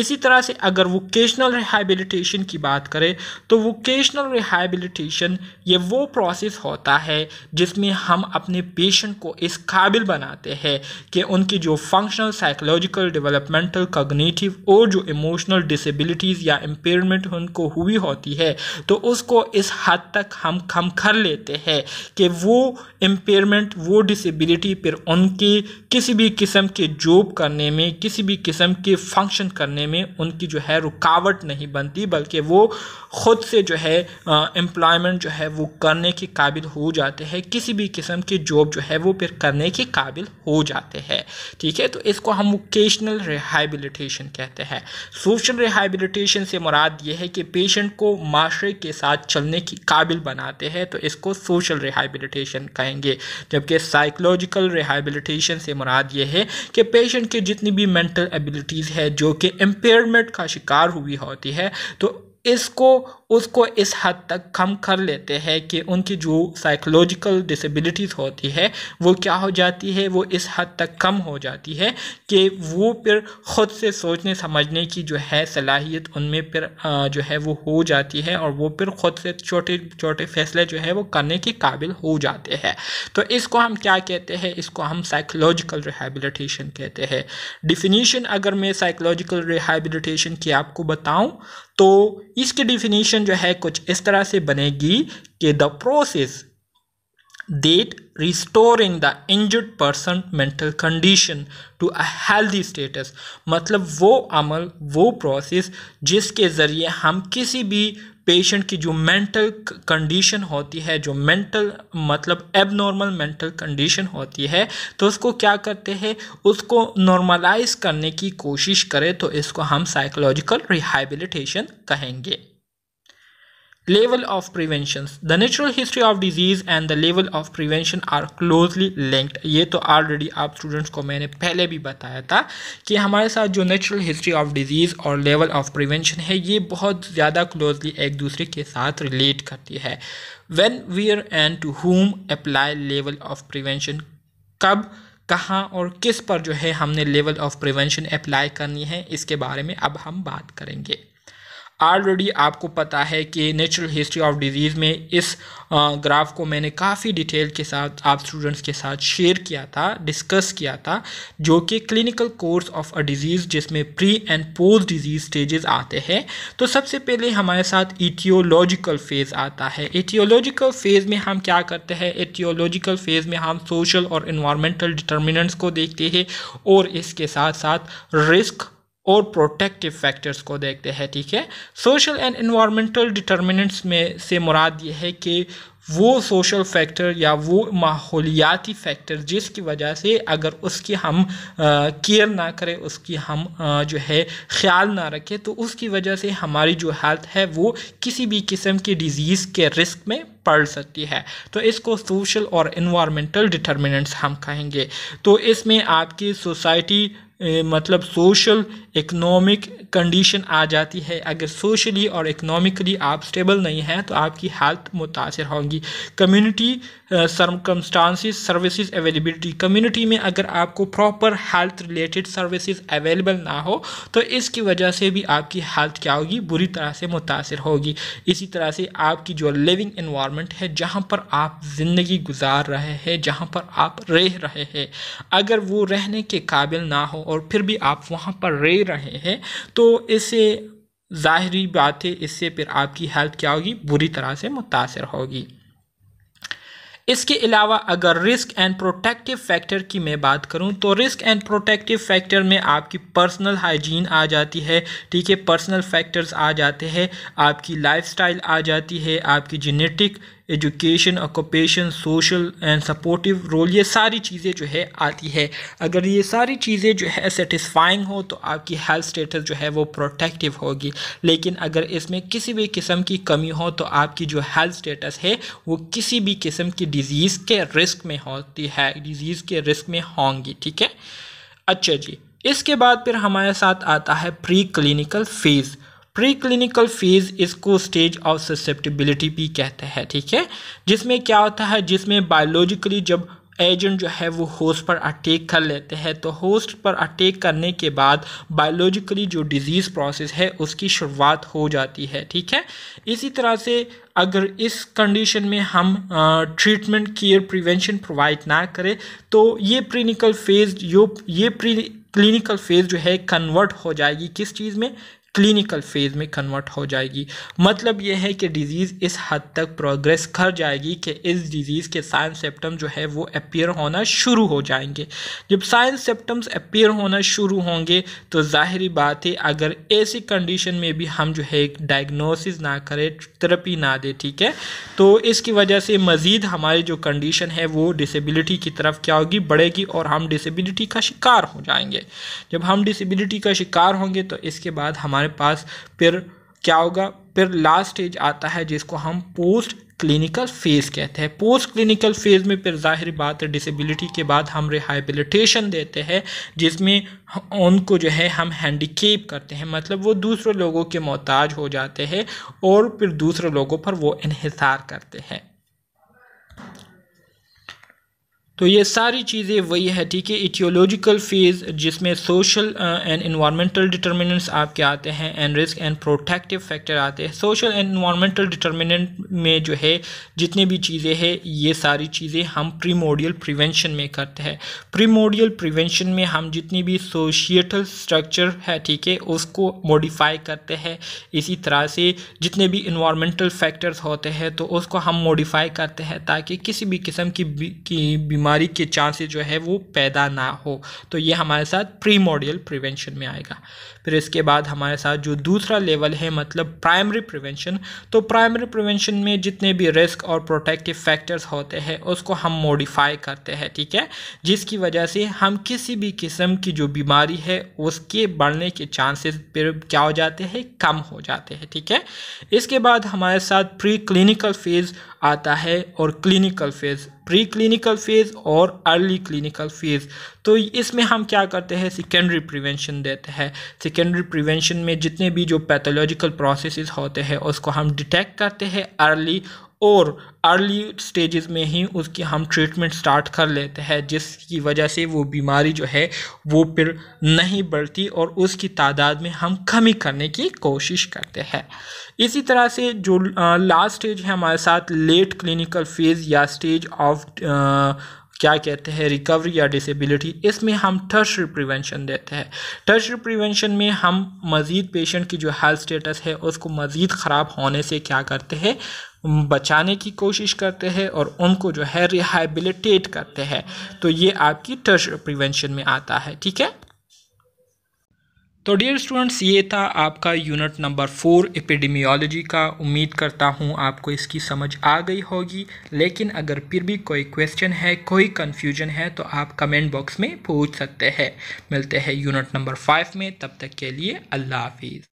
इसी तरह से अगर वोकेशनल रिहेबिलिटेशन की बात करें तो वोकेशनल रिहेबिलिटेशन ये वो प्रोसेस होता है जिसमें हम अपने पेशेंट को इस काबिल बनाते हैं कि उनकी जो फंक्शनल साइकोलॉजिकल डेवलपमेंटल कग्नेटिव और जो इमोशनल डिसेबिलिटीज़ या इम्पेयरमेंट उनको हुई होती है तो उसको इस हद तक हम कम कर लेते हैं कि वो इम्पेयरमेंट वो डिसेबिलिटी फिर उनके किसी भी किस्म के जॉब करने में किसी भी किस्म के फंक्शन करने करने में उनकी जो है रुकावट नहीं बनती बल्कि वो ख़ुद से जो है एम्प्लॉयमेंट जो है वो करने के काबिल हो जाते हैं किसी भी किस्म की जॉब जो है वो फिर करने के काबिल हो जाते हैं ठीक है तो इसको हम वोकेशनल रिहाबिलिटेशन कहते हैं सोशल रिहाबिलिटेशन से मुराद ये है कि पेशेंट को माशरे के साथ चलने के काबिल बनाते हैं तो इसको सोशल रिहाबिलिटेशन कहेंगे जबकि साइकोलॉजिकल रिहाबिलिटेशन से मुराद ये है कि पेशेंट के जितनी भी मेंटल एबिलिटीज़ है जो कि इम्पेयरमेंट का शिकार हुई होती है तो इसको उसको इस हद तक कम कर लेते हैं कि उनकी जो साइकोलॉजिकल डिसेबिलिटीज़ होती है वो क्या हो जाती है वो इस हद तक कम हो जाती है कि वो फिर ख़ुद से सोचने समझने की जो है सलाहियत उनमें फिर जो है वो हो जाती है और वो फिर ख़ुद से छोटे छोटे फ़ैसले जो है वो करने के काबिल हो जाते हैं तो इसको हम क्या कहते हैं इसको हम साइकोलॉजिकल रिहेबिलिटेशन कहते हैं डिफिनीशन अगर मैं साइकोलॉजिकल रिहेबिलिटेशन की आपको बताऊँ तो इसकी डिफिनीशन जो है कुछ इस तरह से बनेगी कि the process that restoring the injured person mental condition to a healthy status मतलब वो अमल वो प्रोसेस जिसके ज़रिए हम किसी भी पेशेंट की जो मेंटल कंडीशन होती है जो मेंटल मतलब एबनॉर्मल मेंटल कंडीशन होती है तो उसको क्या करते हैं उसको नॉर्मलाइज करने की कोशिश करें तो इसको हम साइकोलॉजिकल रिहेबिलिटेशन कहेंगे level of prevention the natural history of disease and the level of prevention are closely linked ये तो already आप students को मैंने पहले भी बताया था कि हमारे साथ जो natural history of disease और level of prevention है ये बहुत ज़्यादा closely एक दूसरे के साथ relate करती है when where and to whom apply level of prevention कब कहाँ और किस पर जो है हमने लेवल ऑफ प्रिवेंशन अप्लाई करनी है इसके बारे में अब हम बात करेंगे ऑलरेडी आपको पता है कि नेचुरल हिस्ट्री ऑफ डिज़ीज़ में इस ग्राफ को मैंने काफ़ी डिटेल के साथ आप स्टूडेंट्स के साथ शेयर किया था डिस्कस किया था जो कि clinical course of a disease जिसमें pre and post disease stages आते हैं तो सबसे पहले हमारे साथ एटियोलॉजिकल फेज़ आता है एटियोलॉजिकल फेज़ में हम क्या करते हैं एटियोलॉजिकल फेज़ में हम सोशल और इन्वामेंटल डिटर्मिनेंट्स को देखते हैं और इसके साथ साथ रिस्क और प्रोटेक्टिव फैक्टर्स को देखते हैं ठीक है सोशल एंड इन्वामेंटल डिटर्मिनेंट्स में से मुराद ये है कि वो सोशल फैक्टर या वो माहौलियाती फैक्टर जिसकी वजह से अगर उसकी हम केयर ना करें उसकी हम आ, जो है ख्याल ना रखें तो उसकी वजह से हमारी जो हेल्थ है वो किसी भी किस्म की डिज़ीज़ के रिस्क में पड़ सकती है तो इसको सोशल और इन्वामेंटल डिटर्मिनेंट्स हम कहेंगे तो इसमें आपकी सोसाइटी मतलब सोशल इकोनॉमिक कंडीशन आ जाती है अगर सोशली और इकोनॉमिकली आप स्टेबल नहीं हैं तो आपकी हेल्थ मुतासर होगी community circumstances services availability community में अगर आपको proper health related services available ना हो तो इसकी वजह से भी आपकी हेल्थ क्या होगी बुरी तरह से मुतासर होगी इसी तरह से आपकी जो लिविंग इन्वामेंट है जहाँ पर आप ज़िंदगी गुजार रहे हैं जहाँ पर आप रह रहे हैं अगर वो रहने के काबिल ना हो और फिर भी आप वहाँ पर रह रहे हैं तो इसे ज़ाहरी बात है इससे फिर आपकी हेल्थ क्या होगी बुरी तरह से मुतासर होगी इसके अलावा अगर रिस्क एंड प्रोटेक्टिव फैक्टर की मैं बात करूं तो रिस्क एंड प्रोटेक्टिव फैक्टर में आपकी पर्सनल हाइजीन आ जाती है ठीक है पर्सनल फैक्टर्स आ जाते हैं आपकी लाइफस्टाइल आ जाती है आपकी genetic education occupation social and supportive role ये सारी चीज़ें जो है आती है अगर ये सारी चीज़ें जो है सेटिस्फाइंग हो तो आपकी हेल्थ स्टेटस जो है वो प्रोटेक्टिव होगी लेकिन अगर इसमें किसी भी किस्म की कमी हो तो आपकी जो हेल्थ स्टेटस है वो किसी भी किस्म की डिज़ीज़ के रिस्क में होती है डिज़ीज़ के रिस्क में होंगी ठीक है अच्छा जी इसके बाद फिर हमारे साथ आता है pre clinical phase pre clinical phase इसको स्टेज ऑफ ससेप्टिबिलिटी भी कहते हैं ठीक है जिसमें क्या होता है जिसमें बायोलॉजिकली जब एजेंट जो है वो होस्ट पर अटैक कर लेते हैं तो होस्ट पर अटैक करने के बाद बायोलॉजिकली जो डिजीज़ प्रोसेस है उसकी शुरुआत हो जाती है ठीक है इसी तरह से अगर इस कंडीशन में हम ट्रीटमेंट केयर प्रिवेंशन प्रोवाइड ना करें तो ये प्रीनिकल फेज जो ये प्री क्लिनिकल फेज़ जो है कन्वर्ट हो जाएगी किस चीज़ में क्लिनिकल फेज़ में कन्वर्ट हो जाएगी मतलब यह है कि डिज़ीज़ इस हद तक प्रोग्रेस कर जाएगी कि इस डिज़ीज़ के साइंस सेप्टम जो है वो अपीयर होना शुरू हो जाएंगे जब साइंस सेप्टम्स अपीयर होना शुरू होंगे तो ज़ाहरी बात है अगर ऐसी कंडीशन में भी हम जो है डायग्नोसिस ना करें थेरेपी ना दे ठीक है तो इसकी वजह से मज़ीद हमारी जो कंडीशन है वो डिसेबिलिटी की तरफ क्या होगी बढ़ेगी और हम डिसेबिलिटी का शिकार हो जाएंगे जब हम डिसेबिलिटी का शिकार होंगे तो इसके बाद हमारे हमारे पास फिर क्या होगा फिर लास्ट स्टेज आता है जिसको हम पोस्ट क्लिनिकल फेज़ कहते हैं पोस्ट क्लिनिकल फेज़ में फिर जाहिर बात है डिसेबिलिटी के बाद हम रिहाबिलिटेशन देते हैं जिसमें उनको जो है हम हैंडीकेप करते हैं मतलब वो दूसरे लोगों के मोहताज हो जाते हैं और फिर दूसरे लोगों पर वो इन्हसार करते हैं तो ये सारी चीज़ें वही है ठीक है इटियोलॉजिकल फेज़ जिसमें सोशल एंड इन्वामेंटल डिटर्मिनेंट्स आपके आते हैं and risk and protective factor आते हैं सोशल एंड इन्वामेंटल डिटर्मिनेंट में जो है जितनी भी चीज़ें हैं ये सारी चीज़ें हम प्रीमोडियल प्रिवेंशन में करते हैं प्रीमोडियल प्रिवेंशन में हम जितनी भी सोशियटल स्ट्रक्चर है ठीक है उसको मॉडिफाई करते हैं इसी तरह से जितने भी इन्वामेंटल फैक्टर्स होते हैं तो उसको हम मोडिफाई करते हैं ताकि किसी भी किस्म की बीमारी बीमारी के चांसेस जो है वो पैदा ना हो तो ये हमारे साथ प्री मॉडियल प्रिवेंशन में आएगा फिर इसके बाद हमारे साथ जो दूसरा लेवल है मतलब प्राइमरी प्रिवेंशन तो प्राइमरी प्रिवेंशन में जितने भी रिस्क और प्रोटेक्टिव फैक्टर्स होते हैं उसको हम मॉडिफाई करते हैं ठीक है जिसकी वजह से हम किसी भी किस्म की जो बीमारी है उसके बढ़ने के चांसेस फिर क्या हो जाते हैं कम हो जाते हैं ठीक है इसके बाद हमारे साथ प्री क्लिनिकल फेज़ आता है और clinical phase pre clinical phase और अर्ली क्लिनिकल फेज़ तो इसमें हम क्या करते हैं सेकेंडरी प्रिवेंशन देते हैं सेकेंडरी प्रिवेंशन में जितने भी जो पैथोलॉजिकल प्रोसेसेस होते हैं उसको हम डिटेक्ट करते हैं अर्ली और अर्ली स्टेजेस में ही उसकी हम ट्रीटमेंट स्टार्ट कर लेते हैं जिसकी वजह से वो बीमारी जो है वो फिर नहीं बढ़ती और उसकी तादाद में हम कमी करने की कोशिश करते हैं इसी तरह से जो लास्ट स्टेज है हमारे साथ लेट क्लिनिकल फेज़ या स्टेज ऑफ क्या कहते हैं रिकवरी या डिसेबिलिटी इसमें हम टर्शरी प्रिवेंशन देते हैं टर्शरी प्रिवेंशन में हम मज़ीद पेशेंट की जो हेल्थ स्टेटस है उसको मज़ीद ख़राब होने से क्या करते हैं बचाने की कोशिश करते हैं और उनको जो है रिहाबिलिटेट करते हैं तो ये आपकी टर्च प्रिवेंशन में आता है ठीक है तो डियर स्टूडेंट्स ये था आपका यूनिट नंबर फोर एपिडेमियोलॉजी का उम्मीद करता हूँ आपको इसकी समझ आ गई होगी लेकिन अगर फिर भी कोई क्वेश्चन है कोई कन्फ्यूजन है तो आप कमेंट बॉक्स में पूछ सकते हैं मिलते हैं यूनिट नंबर फाइव में तब तक के लिए अल्लाह हाफिज़